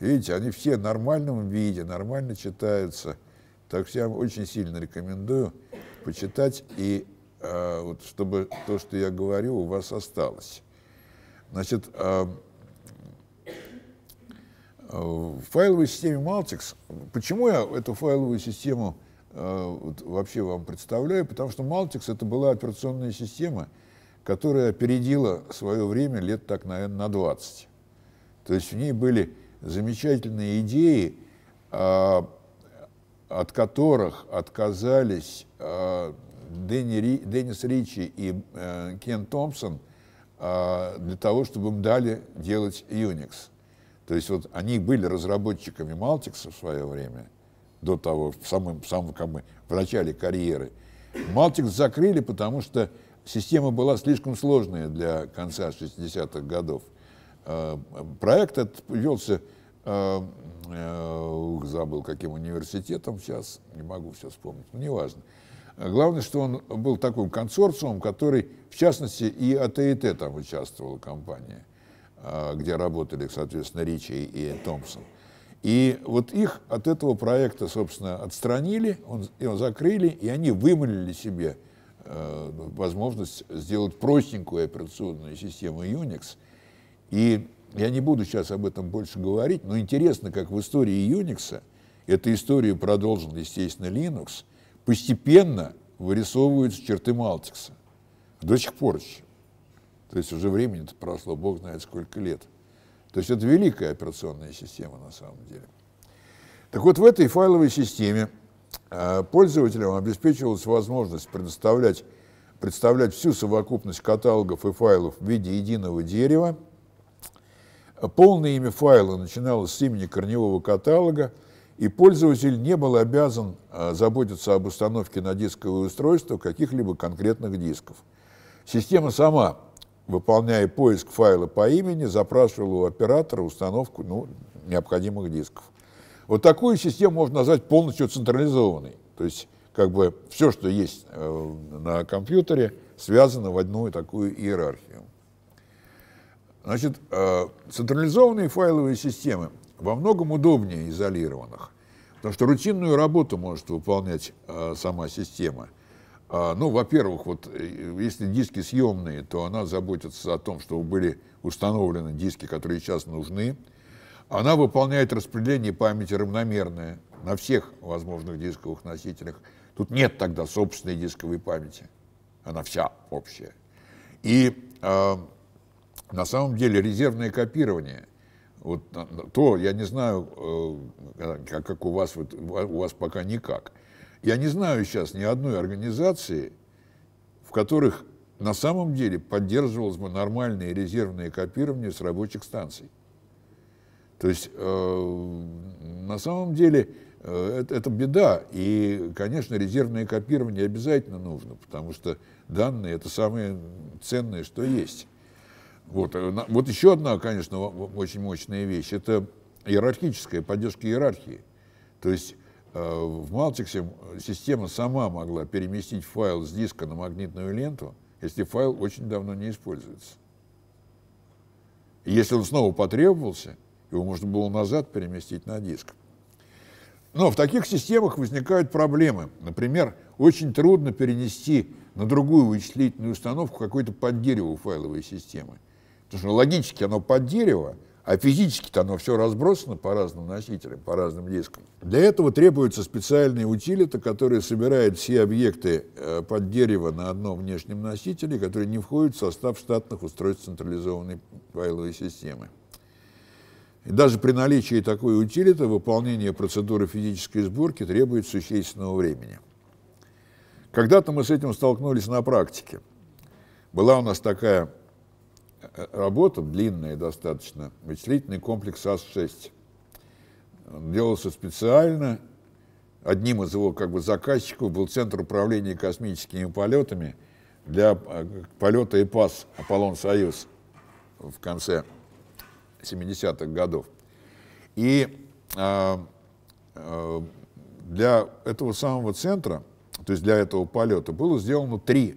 видите, они все в нормальном виде, нормально читаются. Так что я вам очень сильно рекомендую почитать, и а, вот, чтобы то, что я говорю, у вас осталось. Значит, а, в файловой системе Maltix, почему я эту файловую систему э, вообще вам представляю, потому что Maltix это была операционная система, которая опередила свое время лет так, наверное, на 20. То есть в ней были замечательные идеи, а, от которых отказались а, Деннис Ричи и э, Кен Томпсон а, для того, чтобы им дали делать Unix. То есть вот они были разработчиками Малтикса в свое время, до того, в самом, самом как бы, в начале карьеры. Малтикс закрыли, потому что система была слишком сложная для конца 60-х годов. Э, проект этот велся, э, э, ух, забыл, каким университетом сейчас, не могу все вспомнить, но ну, неважно. Главное, что он был таким консорциумом, который, в частности, и АТТ там участвовала компания. А, где работали, соответственно, Ричи и Томпсон. И вот их от этого проекта, собственно, отстранили, он, его закрыли, и они вымолили себе э, возможность сделать простенькую операционную систему Unix. И я не буду сейчас об этом больше говорить, но интересно, как в истории Unix, эту историю продолжил, естественно, Linux, постепенно вырисовываются черты Малтикса. До сих пор еще. То есть уже времени-то прошло, бог знает сколько лет. То есть это великая операционная система на самом деле. Так вот, в этой файловой системе э, пользователям обеспечивалась возможность предоставлять, представлять всю совокупность каталогов и файлов в виде единого дерева. Полное имя файла начиналось с имени корневого каталога, и пользователь не был обязан э, заботиться об установке на дисковое устройство каких-либо конкретных дисков. Система сама выполняя поиск файла по имени, запрашивал у оператора установку ну, необходимых дисков. Вот такую систему можно назвать полностью централизованной. То есть как бы все, что есть э, на компьютере, связано в одну такую иерархию. Значит, э, централизованные файловые системы во многом удобнее изолированных, потому что рутинную работу может выполнять э, сама система – а, ну, во-первых, вот э, если диски съемные, то она заботится о том, чтобы были установлены диски, которые сейчас нужны. Она выполняет распределение памяти равномерное на всех возможных дисковых носителях. Тут нет тогда собственной дисковой памяти. Она вся общая. И э, на самом деле резервное копирование, вот э, то, я не знаю, э, как, как у вас, вот, у вас пока никак – я не знаю сейчас ни одной организации, в которых на самом деле поддерживалось бы нормальное резервное копирование с рабочих станций. То есть э, на самом деле э, это, это беда. И, конечно, резервное копирование обязательно нужно, потому что данные это самое ценное, что есть. Вот, э, вот еще одна, конечно, очень мощная вещь – это иерархическая поддержка иерархии. То есть Э, в Multics система сама могла переместить файл с диска на магнитную ленту, если файл очень давно не используется. И если он снова потребовался, его можно было назад переместить на диск. Но в таких системах возникают проблемы. Например, очень трудно перенести на другую вычислительную установку какой-то под дерево файловой системы. Потому что логически оно под дерево, а физически-то оно все разбросано по разным носителям, по разным дискам. Для этого требуется специальные утилита, которые собирает все объекты э, под дерево на одном внешнем носителе, который не входит в состав штатных устройств централизованной файловой системы. И даже при наличии такой утилиты выполнение процедуры физической сборки требует существенного времени. Когда-то мы с этим столкнулись на практике. Была у нас такая работа, длинная достаточно, вычислительный комплекс АС-6. Делался специально. Одним из его как бы, заказчиков был Центр управления космическими полетами для э, полета ИПАС «Аполлон-Союз» в конце 70-х годов. И э, э, для этого самого центра, то есть для этого полета, было сделано три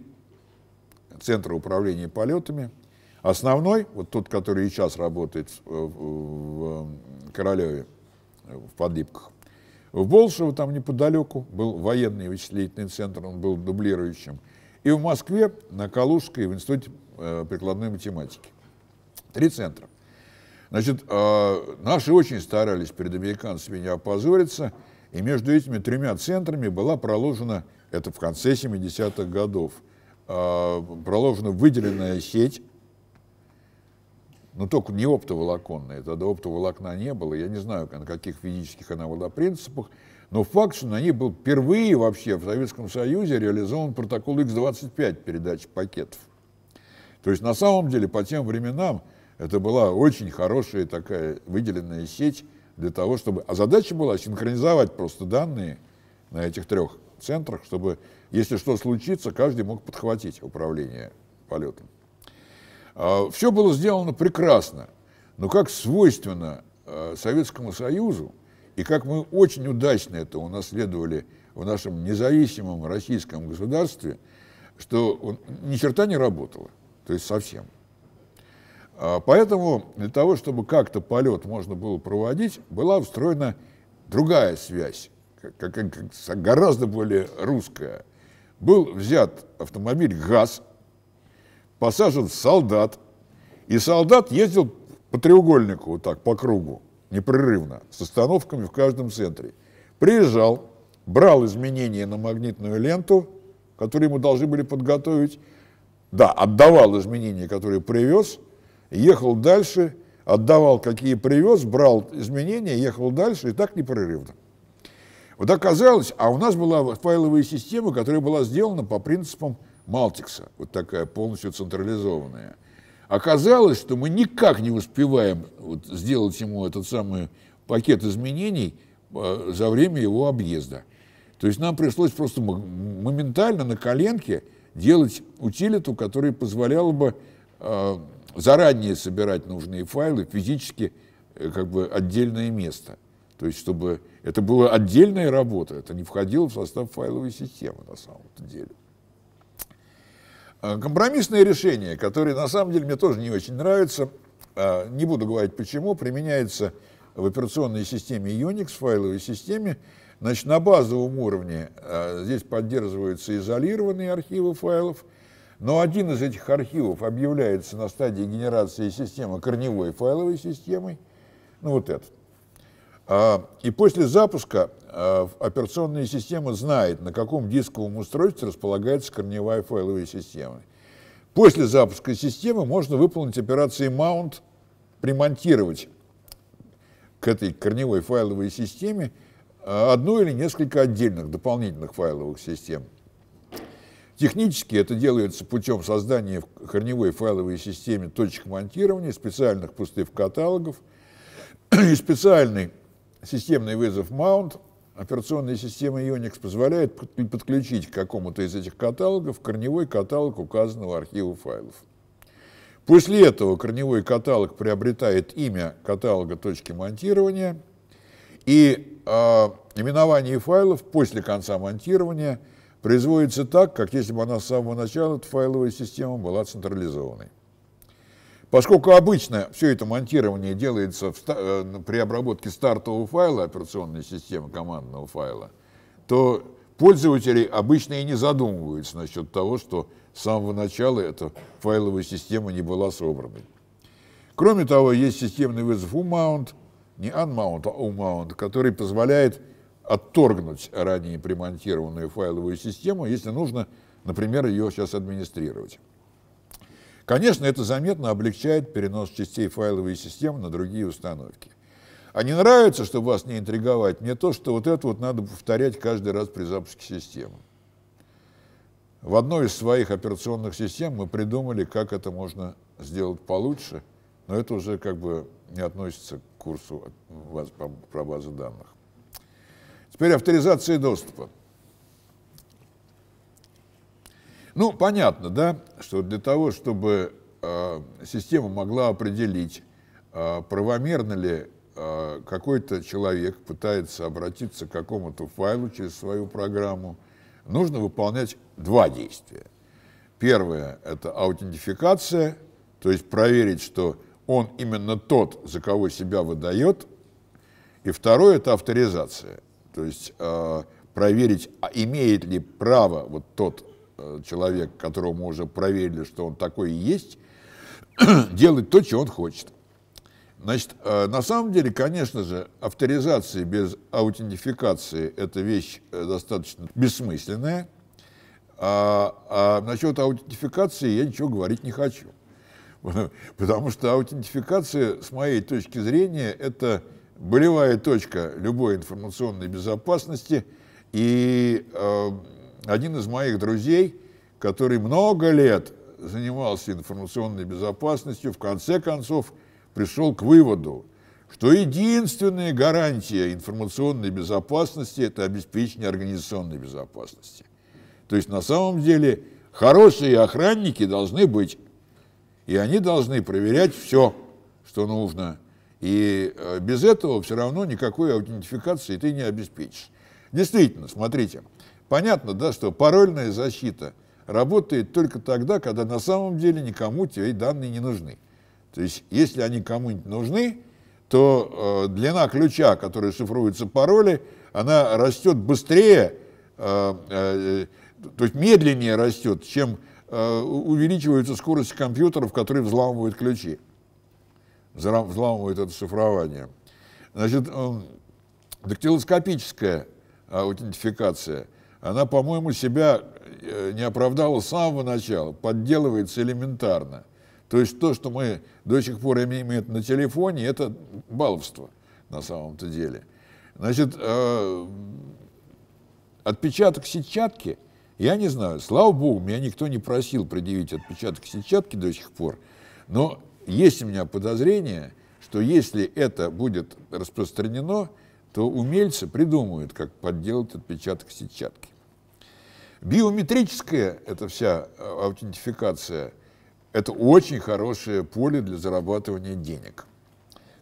центра управления полетами – Основной, вот тот, который сейчас работает в э, э, Королеве, э, в Подлипках, в Болшево, там неподалеку, был военный вычислительный центр, он был дублирующим. И в Москве, на Калужской, в Институте прикладной математики. Три центра. Значит, наши очень старались перед американцами не опозориться, и между этими тремя центрами была проложена, это в конце 70-х годов, проложена выделенная сеть но ну, только не оптоволоконная, тогда оптоволокна не было, я не знаю, на каких физических она была принципах, но факт, что на ней был впервые вообще в Советском Союзе реализован протокол X-25 передачи пакетов. То есть на самом деле по тем временам это была очень хорошая такая выделенная сеть для того, чтобы... А задача была синхронизовать просто данные на этих трех центрах, чтобы, если что случится, каждый мог подхватить управление полетом. А, Все было сделано прекрасно, но как свойственно а, Советскому Союзу, и как мы очень удачно это унаследовали в нашем независимом российском государстве, что ни черта не работало, то есть совсем. А, поэтому для того, чтобы как-то полет можно было проводить, была встроена другая связь, как, как, как, гораздо более русская. Был взят автомобиль «ГАЗ», посажен солдат, и солдат ездил по треугольнику, вот так, по кругу, непрерывно, с остановками в каждом центре. Приезжал, брал изменения на магнитную ленту, которые ему должны были подготовить, да, отдавал изменения, которые привез, ехал дальше, отдавал, какие привез, брал изменения, ехал дальше, и так непрерывно. Вот оказалось, а у нас была файловая система, которая была сделана по принципам Малтикса, вот такая полностью централизованная. Оказалось, что мы никак не успеваем вот сделать ему этот самый пакет изменений а, за время его объезда. То есть нам пришлось просто моментально на коленке делать утилиту, которая позволяла бы а, заранее собирать нужные файлы физически э, как бы отдельное место. То есть, чтобы это была отдельная работа, это не входило в состав файловой системы на самом деле. А, компромиссное решение, которое на самом деле мне тоже не очень нравится, а, не буду говорить почему, применяется в операционной системе Unix, файловой системе. Значит, на базовом уровне а, здесь поддерживаются изолированные архивы файлов, но один из этих архивов объявляется на стадии генерации системы корневой файловой системой, ну вот этот. И после запуска Э, операционная система знает, на каком дисковом устройстве располагается корневая файловая система. После запуска системы можно выполнить операции mount, примонтировать к этой корневой файловой системе э, одну или несколько отдельных дополнительных файловых систем. Технически это делается путем создания в корневой файловой системе точек монтирования, специальных пустых каталогов и специальный системный вызов mount – Операционная система Unix позволяет подключить к какому-то из этих каталогов корневой каталог указанного архива файлов. После этого корневой каталог приобретает имя каталога точки монтирования, и э, именование файлов после конца монтирования производится так, как если бы она с самого начала файловая система была централизованной. Поскольку обычно все это монтирование делается в, э, при обработке стартового файла операционной системы, командного файла, то пользователи обычно и не задумываются насчет того, что с самого начала эта файловая система не была собрана. Кроме того, есть системный вызов umount, не unmount, а umount, который позволяет отторгнуть ранее примонтированную файловую систему, если нужно, например, ее сейчас администрировать. Конечно, это заметно облегчает перенос частей файловой системы на другие установки. А не нравится, чтобы вас не интриговать, мне то, что вот это вот надо повторять каждый раз при запуске системы. В одной из своих операционных систем мы придумали, как это можно сделать получше, но это уже как бы не относится к курсу про базы данных. Теперь авторизация доступа. Ну, понятно, да, что для того, чтобы э, система могла определить, э, правомерно ли э, какой-то человек пытается обратиться к какому-то файлу через свою программу, нужно выполнять два действия. Первое – это аутентификация, то есть проверить, что он именно тот, за кого себя выдает. И второе – это авторизация, то есть э, проверить, а имеет ли право вот тот Э, человек, которого мы уже проверили, что он такой и есть, делать то, чего он хочет. Значит, э, на самом деле, конечно же, авторизация без аутентификации – это вещь э, достаточно бессмысленная. А, а насчет аутентификации я ничего говорить не хочу. Потому что аутентификация, с моей точки зрения, это болевая точка любой информационной безопасности. И один из моих друзей, который много лет занимался информационной безопасностью, в конце концов пришел к выводу, что единственная гарантия информационной безопасности – это обеспечение организационной безопасности. То есть на самом деле хорошие охранники должны быть, и они должны проверять все, что нужно. И э, без этого все равно никакой аутентификации ты не обеспечишь. Действительно, смотрите – Понятно, да, что парольная защита работает только тогда, когда на самом деле никому твои данные не нужны. То есть, если они кому-нибудь нужны, то э, длина ключа, который шифруется пароли, она растет быстрее, э, э, э, то есть медленнее растет, чем э, увеличивается скорость компьютеров, которые взламывают ключи, взламывают это шифрование. Значит, э, дактилоскопическая аутентификация – она, по-моему, себя э, не оправдала с самого начала, подделывается элементарно. То есть то, что мы до сих пор имеем это на телефоне, это баловство на самом-то деле. Значит, э, отпечаток сетчатки, я не знаю, слава богу, меня никто не просил предъявить отпечаток сетчатки до сих пор, но есть у меня подозрение, что если это будет распространено, то умельцы придумают, как подделать отпечаток сетчатки. Биометрическая эта вся э, аутентификация – это очень хорошее поле для зарабатывания денег.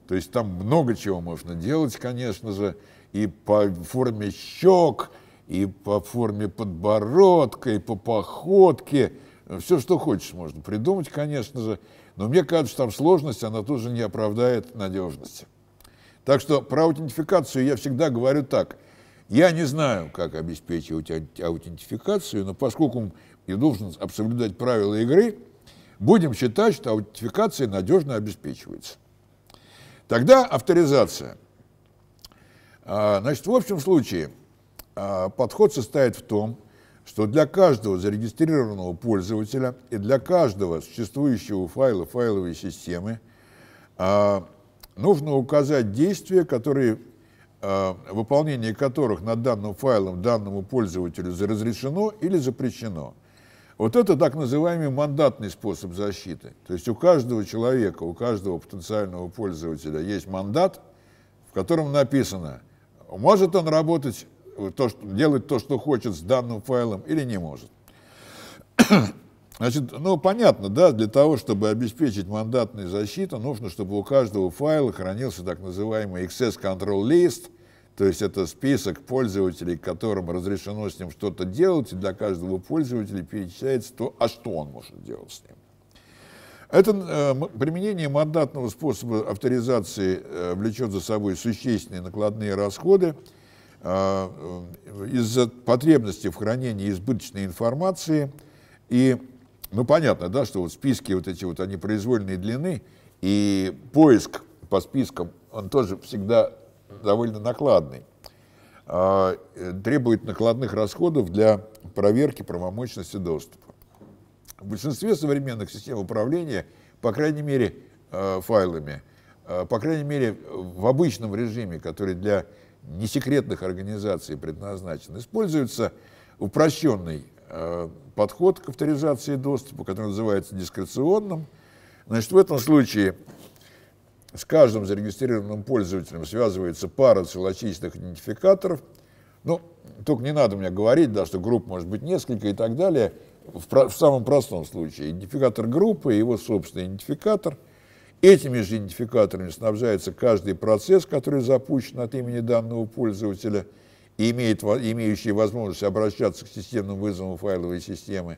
То есть там много чего можно делать, конечно же, и по форме щек, и по форме подбородка, и по походке. Все, что хочешь, можно придумать, конечно же. Но мне кажется, там сложность, она тоже не оправдает надежности. Так что про аутентификацию я всегда говорю так. Я не знаю, как обеспечивать аутентификацию, но поскольку я должен соблюдать правила игры, будем считать, что аутентификация надежно обеспечивается. Тогда авторизация. А, значит, в общем случае а, подход состоит в том, что для каждого зарегистрированного пользователя и для каждого существующего файла файловой системы а, нужно указать действия, которые Э, выполнение которых над данным файлом данному пользователю разрешено или запрещено. Вот это так называемый мандатный способ защиты. То есть у каждого человека, у каждого потенциального пользователя есть мандат, в котором написано, может он работать, то, что, делать то, что хочет с данным файлом или не может. Значит, ну, понятно, да, для того, чтобы обеспечить мандатную защиту, нужно, чтобы у каждого файла хранился так называемый Access Control List, то есть это список пользователей, которым разрешено с ним что-то делать, и для каждого пользователя перечисляется то, а что он может делать с ним. Это э, применение мандатного способа авторизации э, влечет за собой существенные накладные расходы э, э из-за потребности в хранении избыточной информации и ну, понятно, да, что вот списки вот эти вот, они произвольной длины, и поиск по спискам, он тоже всегда довольно накладный. А, э, требует накладных расходов для проверки правомощности доступа. В большинстве современных систем управления, по крайней мере, э, файлами, э, по крайней мере, в обычном режиме, который для несекретных организаций предназначен, используется упрощенный Э, подход к авторизации доступа, который называется дискреционным. Значит, в этом случае с каждым зарегистрированным пользователем связывается пара целочисленных идентификаторов. Ну, только не надо мне говорить, да, что групп может быть несколько и так далее. В, про- в самом простом случае идентификатор группы и его собственный идентификатор. Этими же идентификаторами снабжается каждый процесс, который запущен от имени данного пользователя – и имеет, имеющие возможность обращаться к системным вызовам файловой системы.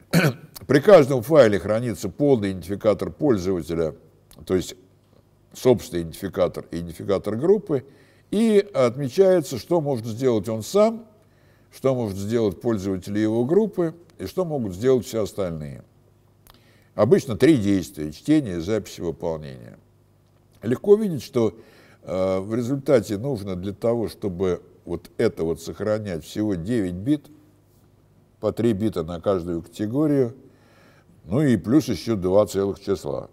При каждом файле хранится полный идентификатор пользователя, то есть собственный идентификатор и идентификатор группы, и отмечается, что может сделать он сам, что может сделать пользователи его группы и что могут сделать все остальные. Обычно три действия – чтение, запись и выполнение. Легко видеть, что э, в результате нужно для того, чтобы вот это вот сохранять всего 9 бит, по 3 бита на каждую категорию, ну и плюс еще два целых числа.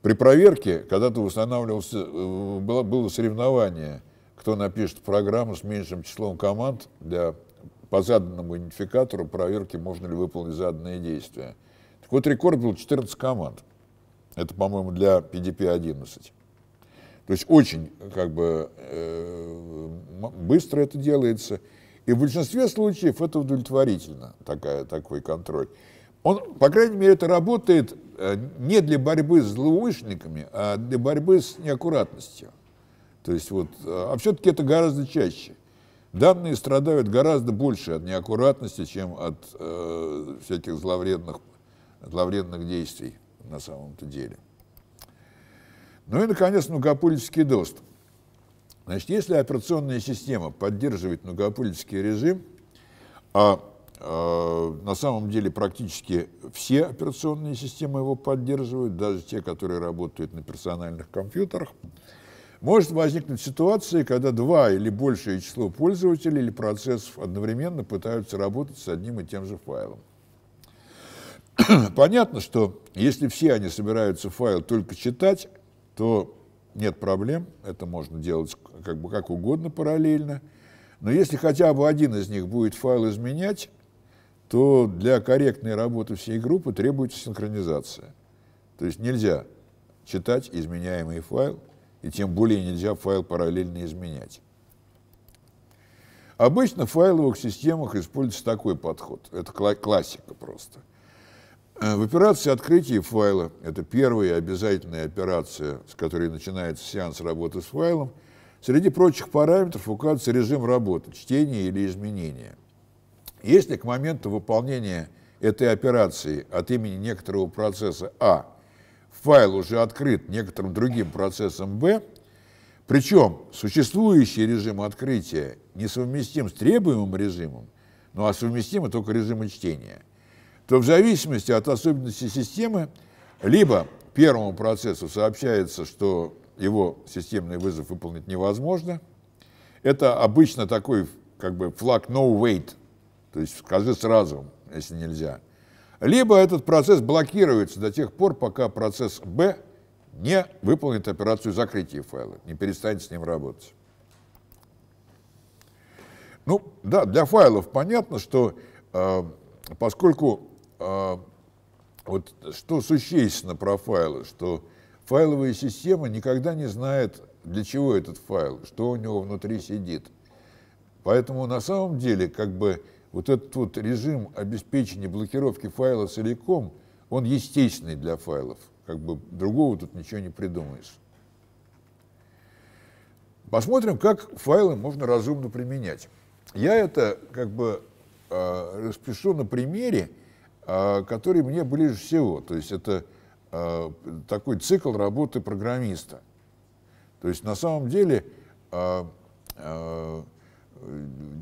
При проверке, когда ты устанавливался, э, было, было соревнование, кто напишет программу с меньшим числом команд для по заданному идентификатору проверки, можно ли выполнить заданные действия. Так вот, рекорд был 14 команд. Это, по-моему, для PDP-11. То есть очень как бы э, быстро это делается. И в большинстве случаев это удовлетворительно, такая, такой контроль. Он, по крайней мере, это работает э, не для борьбы с злоумышленниками, а для борьбы с неаккуратностью. То есть вот, э, а все-таки это гораздо чаще. Данные страдают гораздо больше от неаккуратности, чем от э, всяких зловредных, зловредных действий на самом-то деле. Ну и, наконец, нугапулевский доступ. Значит, если операционная система поддерживает нугапулевский режим, а э, на самом деле практически все операционные системы его поддерживают, даже те, которые работают на персональных компьютерах, может возникнуть ситуация, когда два или большее число пользователей или процессов одновременно пытаются работать с одним и тем же файлом. Понятно, что если все они собираются файл только читать, то нет проблем, это можно делать как бы как угодно параллельно. Но если хотя бы один из них будет файл изменять, то для корректной работы всей группы требуется синхронизация. То есть нельзя читать изменяемый файл, и тем более нельзя файл параллельно изменять. Обычно в файловых системах используется такой подход. Это классика просто – Э, в операции открытия файла, это первая обязательная операция, с которой начинается сеанс работы с файлом, среди прочих параметров указывается режим работы, чтение или изменение. Если к моменту выполнения этой операции от имени некоторого процесса А файл уже открыт некоторым другим процессом Б, причем существующий режим открытия несовместим с требуемым режимом, ну а совместимы только режимы чтения – то в зависимости от особенностей системы, либо первому процессу сообщается, что его системный вызов выполнить невозможно. Это обычно такой как бы флаг no wait, то есть скажи сразу, если нельзя. Либо этот процесс блокируется до тех пор, пока процесс B не выполнит операцию закрытия файла, не перестанет с ним работать. Ну да, для файлов понятно, что э, поскольку а, вот что существенно про файлы, что файловая система никогда не знает, для чего этот файл, что у него внутри сидит. Поэтому на самом деле, как бы, вот этот вот режим обеспечения блокировки файла целиком, он естественный для файлов. Как бы другого тут ничего не придумаешь. Посмотрим, как файлы можно разумно применять. Я это как бы э, распишу на примере, а, которые мне ближе всего. То есть это а, такой цикл работы программиста. То есть на самом деле а,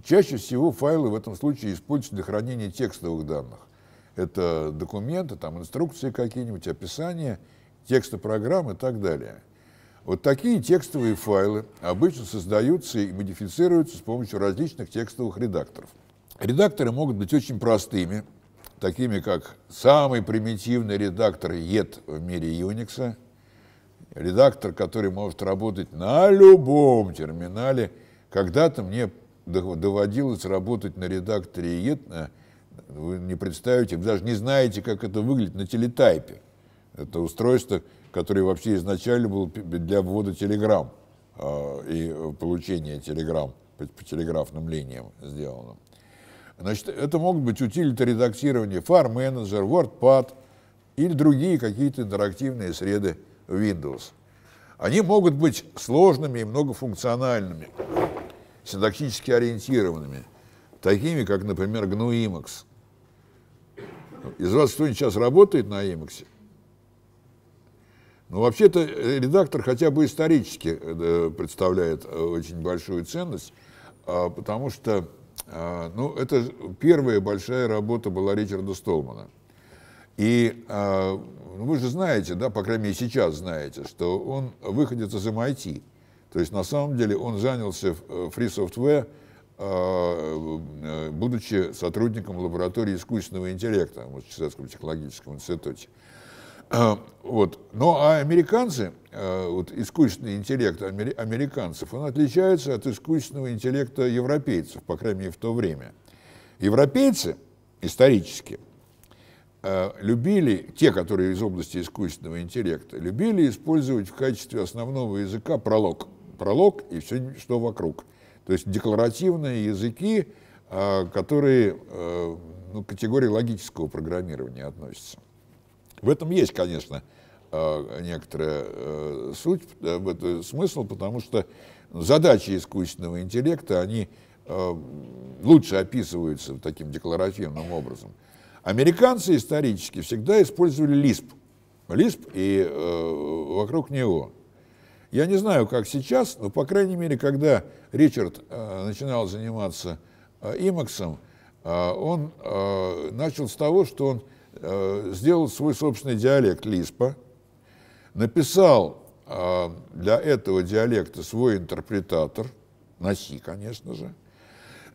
чаще всего файлы в этом случае используются для хранения текстовых данных. Это документы, там инструкции какие-нибудь, описания, тексты программ и так далее. Вот такие текстовые файлы обычно создаются и модифицируются с помощью различных текстовых редакторов. Редакторы могут быть очень простыми, такими как самый примитивный редактор ED в мире Unix, редактор, который может работать на любом терминале. Когда-то мне доводилось работать на редакторе ED, на, э, вы не представите, вы даже не знаете, как это выглядит на телетайпе. Это устройство, которое вообще изначально было для ввода телеграмм и э, получения телеграмм по телеграфным линиям сделано. Значит, это могут быть утилиты редактирования File Manager, WordPad или другие какие-то интерактивные среды Windows. Они могут быть сложными и многофункциональными, синтаксически ориентированными, такими, как, например, GNU Emacs. Из вас кто-нибудь сейчас работает на Emacs? Ну, вообще-то э, редактор хотя бы исторически э, представляет э, очень большую ценность, а, потому что а, ну, это первая большая работа была Ричарда Столмана. И а, ну, вы же знаете, да, по крайней мере сейчас знаете, что он выходит из MIT. Эм То есть на самом деле он занялся э, Free Software, а, э, будучи сотрудником лаборатории искусственного интеллекта в Massachusetts технологическом институте. А, вот. Ну а американцы, а, вот искусственный интеллект американцев, он отличается от искусственного интеллекта европейцев, по крайней мере в то время. Европейцы исторически а, любили, те, которые из области искусственного интеллекта, любили использовать в качестве основного языка пролог. Пролог и все, что вокруг. То есть декларативные языки, которые ну, к категории логического программирования относятся. В этом есть, конечно, э, некоторая э, суть, э, смысл, потому что задачи искусственного интеллекта, они лучше описываются таким декларативным образом. Американцы исторически всегда использовали лисп. Лисп и э, вокруг него. Я не знаю, как сейчас, но, по крайней мере, когда Ричард э, начинал заниматься э, имаксом, э, он э, начал с того, что он Э, сделал свой собственный диалект Лиспа, написал э, для этого диалекта свой интерпретатор, Нахи, конечно же,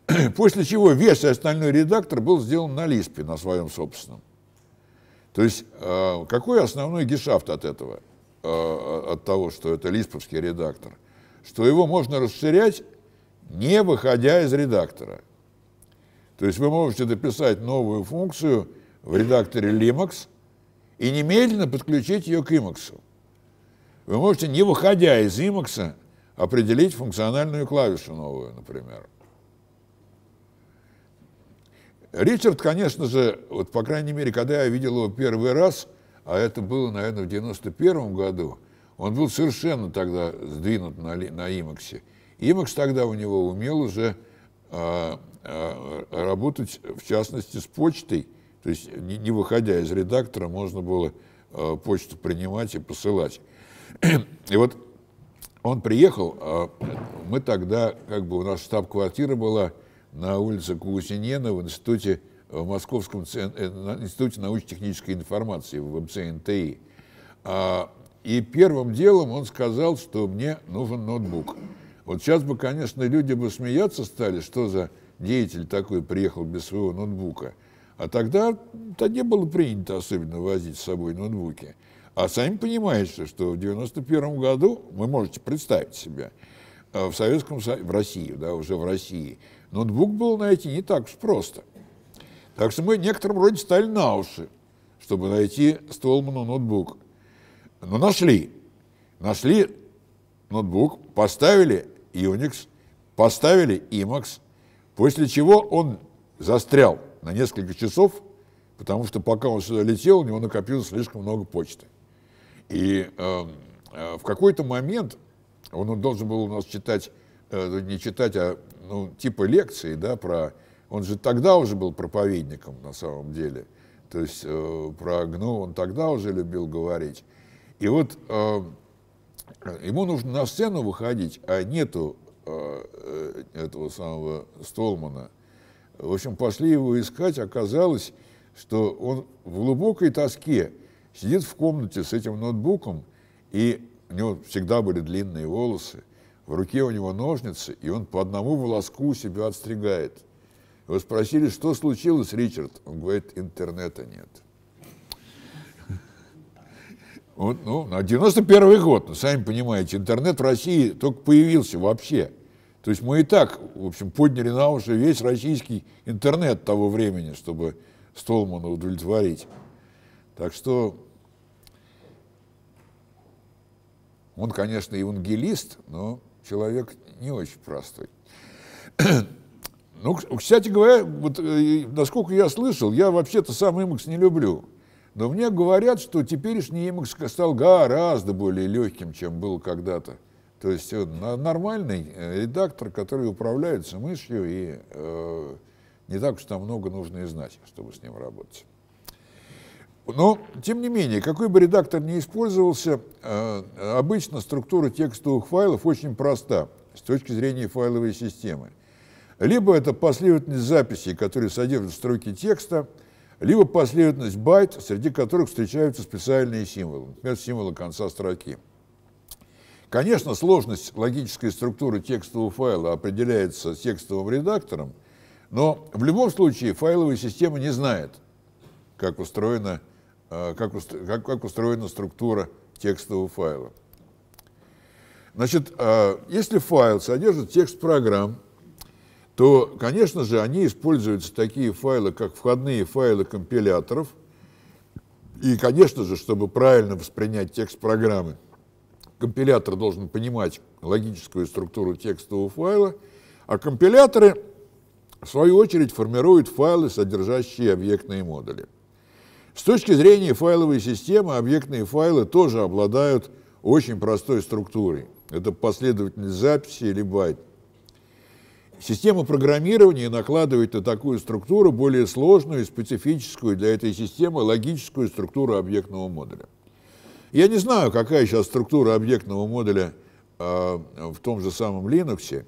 после чего весь остальной редактор был сделан на Лиспе, на своем собственном. То есть э, какой основной гешафт от этого, от того, что это лисповский редактор? Что его можно расширять, не выходя из редактора. То есть вы можете дописать новую функцию – в редакторе Limax и немедленно подключить ее к Emacs. Вы можете, не выходя из Emacs, определить функциональную клавишу новую, например. Ричард, конечно же, вот по крайней мере, когда я видел его первый раз, а это было, наверное, в 91 году, он был совершенно тогда сдвинут на, на Имаксе. Imax тогда у него умел уже а, а, работать, в частности, с почтой – то есть не, не выходя из редактора, можно было э, почту принимать и посылать. И вот он приехал, э, мы тогда, как бы у нас штаб-квартира была на улице Кусинена в институте э, в Московском э, институте научно-технической информации, в МЦНТИ. А, и первым делом он сказал, что мне нужен ноутбук. Вот сейчас бы, конечно, люди бы смеяться стали, что за деятель такой приехал без своего ноутбука. А тогда, то не было принято особенно возить с собой ноутбуки. А сами понимаете, что в 91 году, вы можете представить себе, э, в Советском Союзе, в России, да, уже в России, ноутбук было найти не так уж просто. Так что мы некоторым роде стали на уши, чтобы найти Столману ноутбук. Но нашли. Нашли ноутбук, поставили Unix, поставили Emacs, после чего он застрял на несколько часов, потому что пока он сюда летел, у него накопилось слишком много почты. И э, э, в какой-то момент он, должен был у нас читать, э, не читать, а ну, типа лекции, да, про... Он же тогда уже был проповедником на самом деле. То есть э, про гну он тогда уже любил говорить. И вот э, ему нужно на сцену выходить, а нету э, э этого самого Столмана – в общем, пошли его искать, оказалось, что он в глубокой тоске сидит в комнате с этим ноутбуком, и у него всегда были длинные волосы, в руке у него ножницы, и он по одному волоску себя отстригает. Его спросили, что случилось, Ричард? Он говорит, интернета нет. Вот, ну, на 91 год, ну, сами понимаете, интернет в России только появился вообще – то есть мы и так, в общем, подняли на уши весь российский интернет того времени, чтобы Столмана удовлетворить. Так что он, конечно, евангелист, но человек не очень простой. Ну, кстати говоря, вот, э, насколько я слышал, я вообще-то сам Имакс не люблю. Но мне говорят, что теперешний Имакс стал гораздо более легким, чем был когда-то. То есть нормальный э, редактор, который управляется мышью, и э, не так уж там много нужно и знать, чтобы с ним работать. Но, тем не менее, какой бы редактор ни использовался, э, обычно структура текстовых файлов очень проста с точки зрения файловой системы. Либо это последовательность записей, которые содержат строки текста, либо последовательность байт, среди которых встречаются специальные символы, например, символы конца строки. Конечно, сложность логической структуры текстового файла определяется текстовым редактором, но в любом случае файловая система не знает, как устроена, э, как, как, как устроена структура текстового файла. Значит, э, если файл содержит текст программ, то, конечно же, они используются такие файлы, как входные файлы компиляторов. И, конечно же, чтобы правильно воспринять текст программы – компилятор должен понимать логическую структуру текстового файла, а компиляторы, в свою очередь, формируют файлы, содержащие объектные модули. С точки зрения файловой системы, объектные файлы тоже обладают очень простой структурой. Это последовательность записи или байт. Система программирования накладывает на такую структуру более сложную и специфическую для этой системы логическую структуру объектного модуля. Я не знаю, какая сейчас структура объектного модуля э, в том же самом Linux,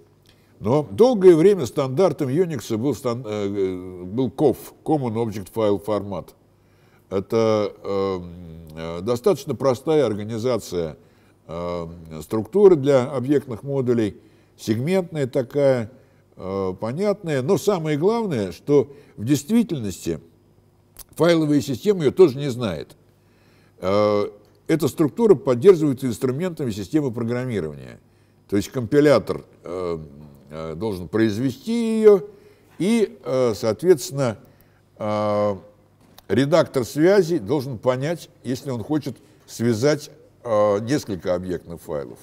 но долгое время стандартом Unix был, стан, э, был COF, Common Object File Format. Это эм, э, достаточно простая организация э, структуры для объектных модулей, сегментная такая, э, понятная. Но самое главное, что в действительности файловая система ее тоже не знает. Э, эта структура поддерживается инструментами системы программирования. То есть компилятор э, э должен произвести ее, и, э, соответственно, э, редактор связи должен понять, если он хочет связать э, несколько объектных файлов.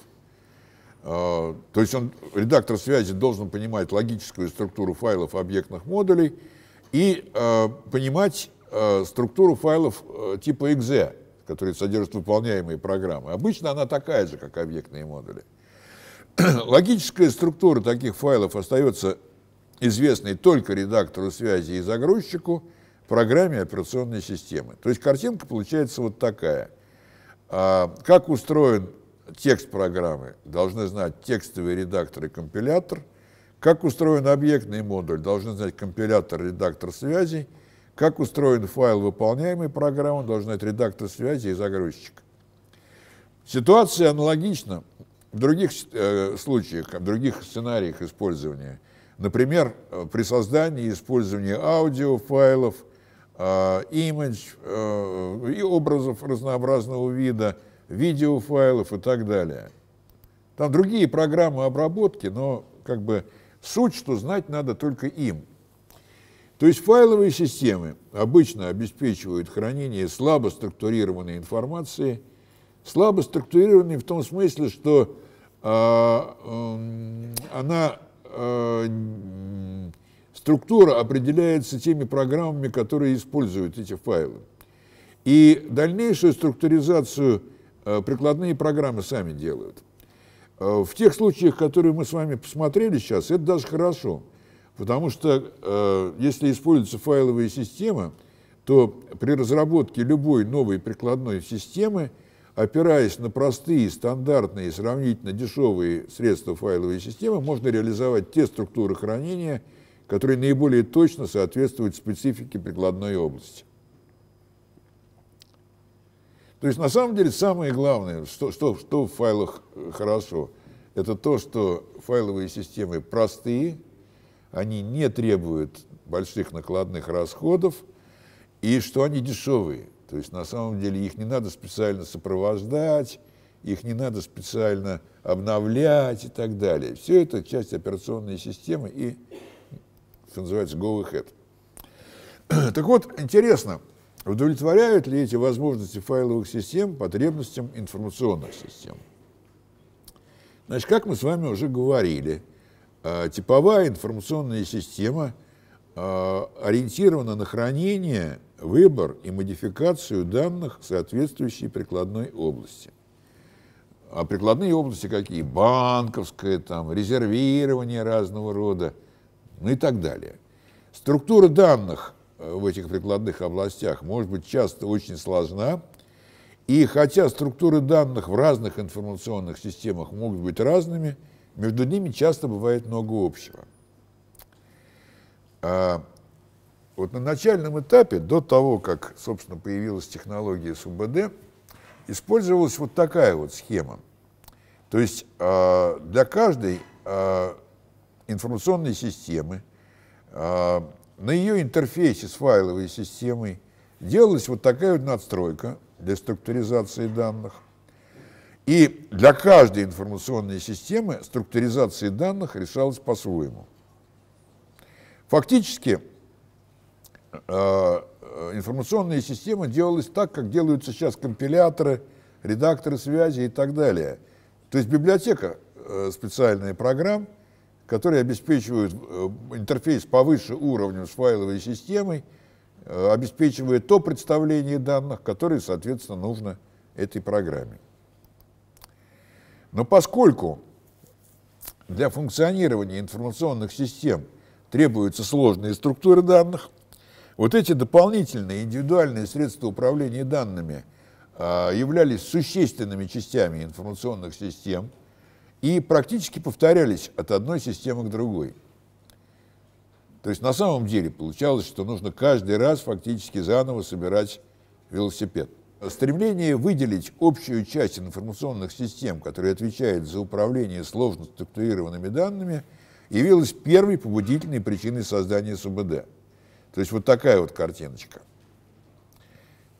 Э, то есть он, редактор связи должен понимать логическую структуру файлов объектных модулей и э, понимать э, структуру файлов э, типа .exe которые содержат выполняемые программы. Обычно она такая же, как объектные модули. Логическая структура таких файлов остается известной только редактору связи и загрузчику программе операционной системы. То есть картинка получается вот такая. А, как устроен текст программы, должны знать текстовый редактор и компилятор. Как устроен объектный модуль, должны знать компилятор, редактор связей – как устроен файл выполняемой программы, должен знать редактор связи и загрузчик. Ситуация аналогична в других э, случаях, в других сценариях использования. Например, э, при создании и использовании аудиофайлов, э, э, и образов разнообразного вида, видеофайлов и так далее. Там другие программы обработки, но как бы суть, что знать надо только им – то есть файловые системы обычно обеспечивают хранение слабо структурированной информации, слабо структурированной в том смысле, что э, она э, структура определяется теми программами, которые используют эти файлы. И дальнейшую структуризацию а, прикладные программы сами делают. В тех случаях, которые мы с вами посмотрели сейчас, это даже хорошо – Потому что э, если используются файловые системы, то при разработке любой новой прикладной системы, опираясь на простые, стандартные, сравнительно дешевые средства файловой системы, можно реализовать те структуры хранения, которые наиболее точно соответствуют специфике прикладной области. То есть на самом деле самое главное, что, что, что в файлах э, хорошо, это то, что файловые системы простые, они не требуют больших накладных расходов и что они дешевые. То есть на самом деле их не надо специально сопровождать, их не надо специально обновлять и так далее. Все это часть операционной системы и, что называется, go ahead. Так вот, интересно, удовлетворяют ли эти возможности файловых систем потребностям информационных систем? Значит, как мы с вами уже говорили, а, типовая информационная система а, ориентирована на хранение, выбор и модификацию данных в соответствующей прикладной области. А прикладные области какие? Банковское, там, резервирование разного рода, ну и так далее. Структура данных э, в этих прикладных областях может быть часто очень сложна, и хотя структуры данных в разных информационных системах могут быть разными – между ними часто бывает много общего. А вот на начальном этапе, до того, как, собственно, появилась технология СУБД, использовалась вот такая вот схема. То есть а, для каждой а, информационной системы а, на ее интерфейсе с файловой системой делалась вот такая вот надстройка для структуризации данных. И для каждой информационной системы структуризация данных решалась по-своему. Фактически э, э, информационная система делалась так, как делаются сейчас компиляторы, редакторы связи и так далее. То есть библиотека э, специальная программ, которые обеспечивают интерфейс повыше уровню с файловой системой, обеспечивает то представление данных, которое, соответственно, нужно этой программе. Но поскольку для функционирования информационных систем требуются сложные структуры данных, вот эти дополнительные индивидуальные средства управления данными а, являлись существенными частями информационных систем и практически повторялись от одной системы к другой. То есть на самом деле получалось, что нужно каждый раз фактически заново собирать велосипед. Стремление выделить общую часть информационных систем, которая отвечает за управление сложно структурированными данными, явилось первой побудительной причиной создания СУБД. То есть вот такая вот картиночка.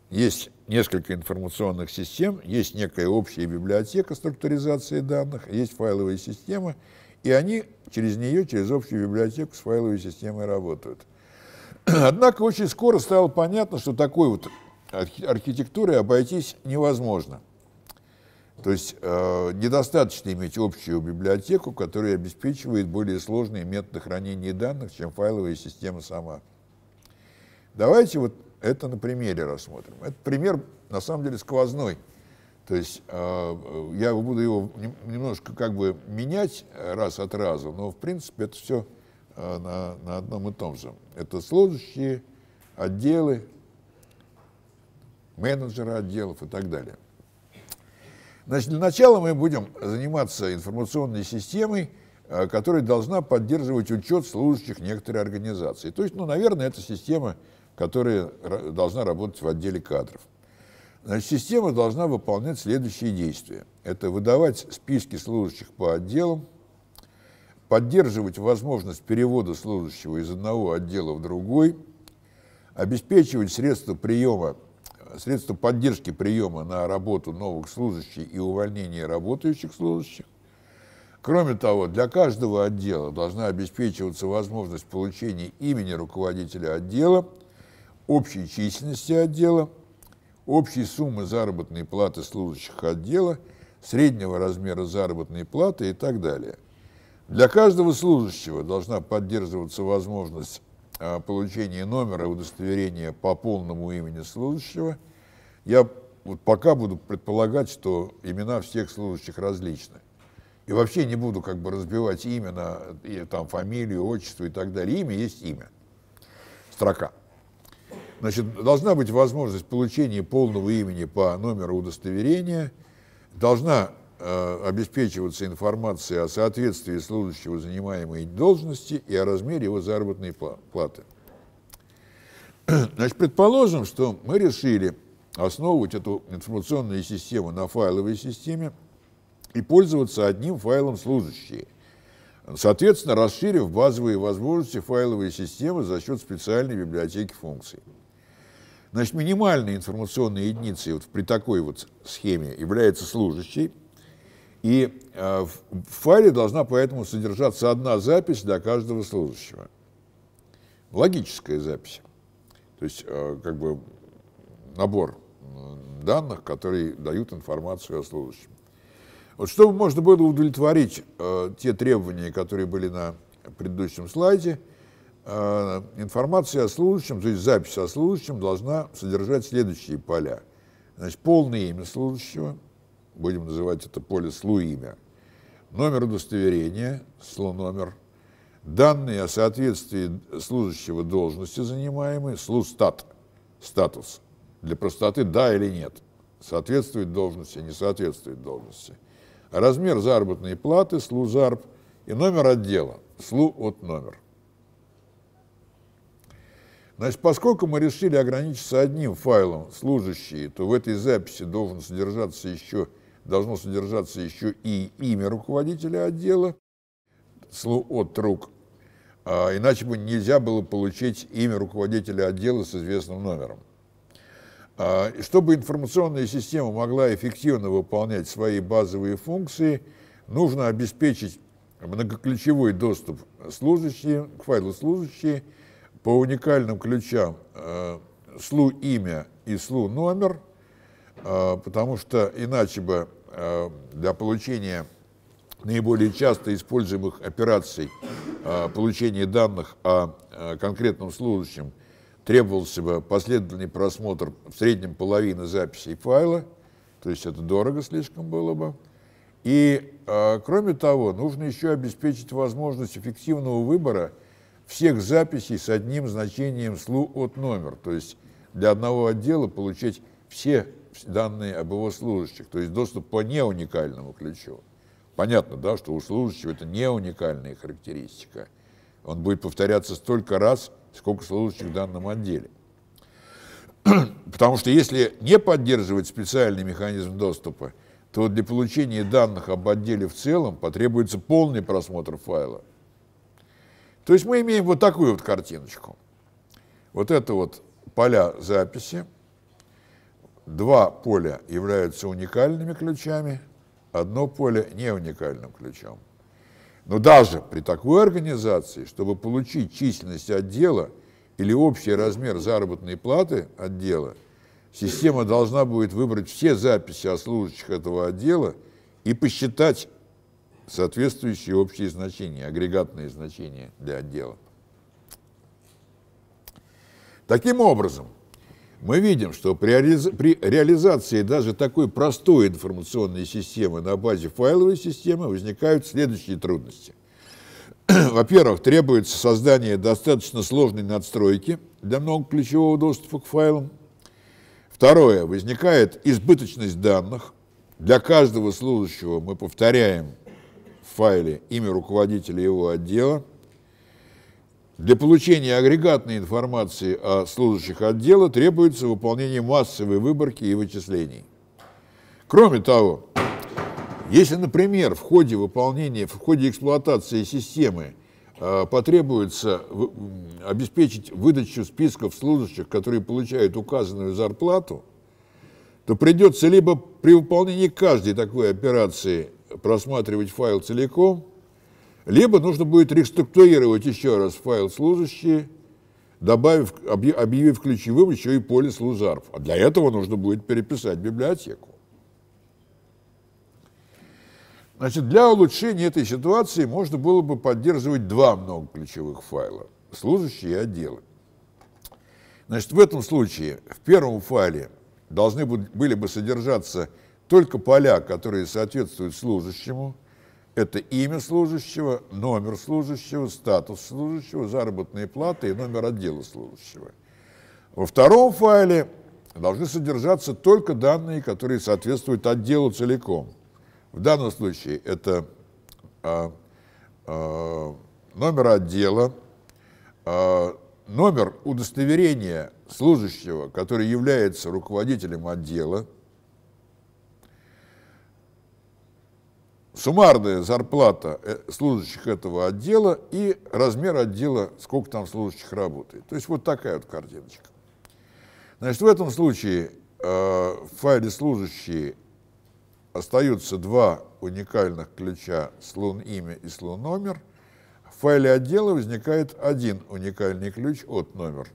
Есть несколько информационных систем, есть некая общая библиотека структуризации данных, есть файловые системы, и они через нее, через общую библиотеку с файловой системой работают. Однако очень скоро стало понятно, что такой вот архитектуры обойтись невозможно. То есть э, недостаточно иметь общую библиотеку, которая обеспечивает более сложные методы хранения данных, чем файловая система сама. Давайте вот это на примере рассмотрим. Это пример, на самом деле, сквозной. То есть э, э я буду его немножко как бы менять э, раз от раза, но в принципе это все э, на, на одном и том же. Это служащие, отделы, менеджеры отделов и так далее. Значит, для начала мы будем заниматься информационной системой, э, которая должна поддерживать учет служащих некоторой организации. То есть, ну, наверное, это система, которая должна работать в отделе кадров. Значит, система должна выполнять следующие действия. Это выдавать списки служащих по отделам, поддерживать возможность перевода служащего из одного отдела в другой, обеспечивать средства приема средства поддержки приема на работу новых служащих и увольнения работающих служащих. Кроме того, для каждого отдела должна обеспечиваться возможность получения имени руководителя отдела, общей численности отдела, общей суммы заработной платы служащих отдела, среднего размера заработной платы и так далее. Для каждого служащего должна поддерживаться возможность получение номера удостоверения по полному имени служащего. Я вот пока буду предполагать, что имена всех служащих различны. И вообще не буду как бы разбивать имя на и, там, фамилию, отчество и так далее. Имя есть имя. Строка. Значит, должна быть возможность получения полного имени по номеру удостоверения. Должна Э, обеспечиваться информацией о соответствии служащего занимаемой должности и о размере его заработной платы. Значит, предположим, что мы решили основывать эту информационную систему на файловой системе и пользоваться одним файлом служащие, соответственно, расширив базовые возможности файловой системы за счет специальной библиотеки функций. Значит, минимальной информационной единицей вот при такой вот схеме является служащий – и э, в файле должна поэтому содержаться одна запись для каждого служащего. Логическая запись. То есть, э, как бы, набор данных, которые дают информацию о служащем. Вот чтобы можно было удовлетворить э, те требования, которые были на предыдущем слайде, э, информация о служащем, то есть запись о служащем должна содержать следующие поля. Значит, полное имя служащего – будем называть это поле слуимя, номер удостоверения, слу номер, данные о соответствии служащего должности занимаемой, слу стат статус, для простоты да или нет, соответствует должности, а не соответствует должности, размер заработной платы, слу зарп и номер отдела, слу от номер. Значит, поскольку мы решили ограничиться одним файлом служащие, то в этой записи должен содержаться еще должно содержаться еще и имя руководителя отдела, от рук, а иначе бы нельзя было получить имя руководителя отдела с известным номером. А, чтобы информационная система могла эффективно выполнять свои базовые функции, нужно обеспечить многоключевой доступ служащие, к файлу служащие по уникальным ключам э, слу имя и слу номер – а, потому что иначе бы а, для получения наиболее часто используемых операций а, получения данных о конкретном служащем требовался бы последовательный просмотр в среднем половины записей файла, то есть это дорого слишком было бы. И кроме того, нужно еще обеспечить возможность эффективного выбора всех записей с одним значением слу от номер, то есть для одного отдела получить все данные об его служащих, то есть доступ по неуникальному ключу. Понятно, да, что у служащего это не уникальная характеристика. Он будет повторяться столько раз, сколько служащих в данном отделе. Потому что если не поддерживать специальный механизм доступа, то для получения данных об отделе в целом потребуется полный просмотр файла. То есть мы имеем вот такую вот картиночку. Вот это вот поля записи – Два поля являются уникальными ключами, одно поле не уникальным ключом. Но даже при такой организации, чтобы получить численность отдела или общий размер заработной платы отдела, система должна будет выбрать все записи о служащих этого отдела и посчитать соответствующие общие значения, агрегатные значения для отдела. Таким образом, мы видим, что при реализации даже такой простой информационной системы на базе файловой системы возникают следующие трудности. Во-первых, требуется создание достаточно сложной надстройки для многоключевого доступа к файлам. Второе, возникает избыточность данных. Для каждого служащего мы повторяем в файле имя руководителя его отдела, для получения агрегатной информации о служащих отдела требуется выполнение массовой выборки и вычислений. Кроме того, если, например, в ходе выполнения, в ходе эксплуатации системы э, потребуется обеспечить выдачу списков служащих, которые получают указанную зарплату, то придется либо при выполнении каждой такой операции просматривать файл целиком, либо нужно будет реструктурировать еще раз файл служащие, добавив, объявив ключевым еще и поле служарф. А для этого нужно будет переписать библиотеку. Значит, для улучшения этой ситуации можно было бы поддерживать два многоключевых файла – служащие и отделы. Значит, в этом случае в первом файле должны были бы содержаться только поля, которые соответствуют служащему – это имя служащего, номер служащего, статус служащего, заработные платы и номер отдела служащего. Во втором файле должны содержаться только данные, которые соответствуют отделу целиком. В данном случае это э, э, номер отдела, э, номер удостоверения служащего, который является руководителем отдела, суммарная зарплата э, служащих этого отдела и размер отдела, сколько там служащих работает. То есть вот такая вот картиночка. Значит, в этом случае э, в файле служащие остаются два уникальных ключа слон имя и слон номер. В файле отдела возникает один уникальный ключ от номер.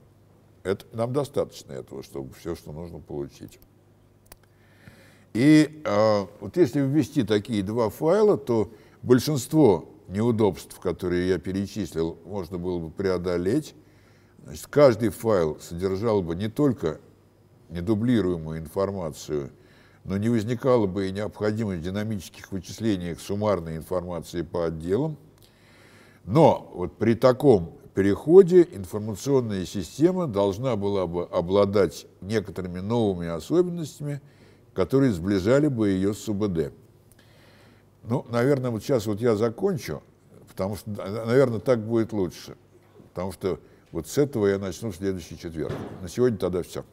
Это, нам достаточно этого, чтобы все, что нужно получить. И э, вот если ввести такие два файла, то большинство неудобств, которые я перечислил, можно было бы преодолеть. Значит, каждый файл содержал бы не только недублируемую информацию, но не возникало бы и необходимости в динамических вычислениях суммарной информации по отделам. Но вот при таком переходе информационная система должна была бы обладать некоторыми новыми особенностями – которые сближали бы ее с УБД. Ну, наверное, вот сейчас вот я закончу, потому что, наверное, так будет лучше. Потому что вот с этого я начну в следующий четверг. На сегодня тогда все.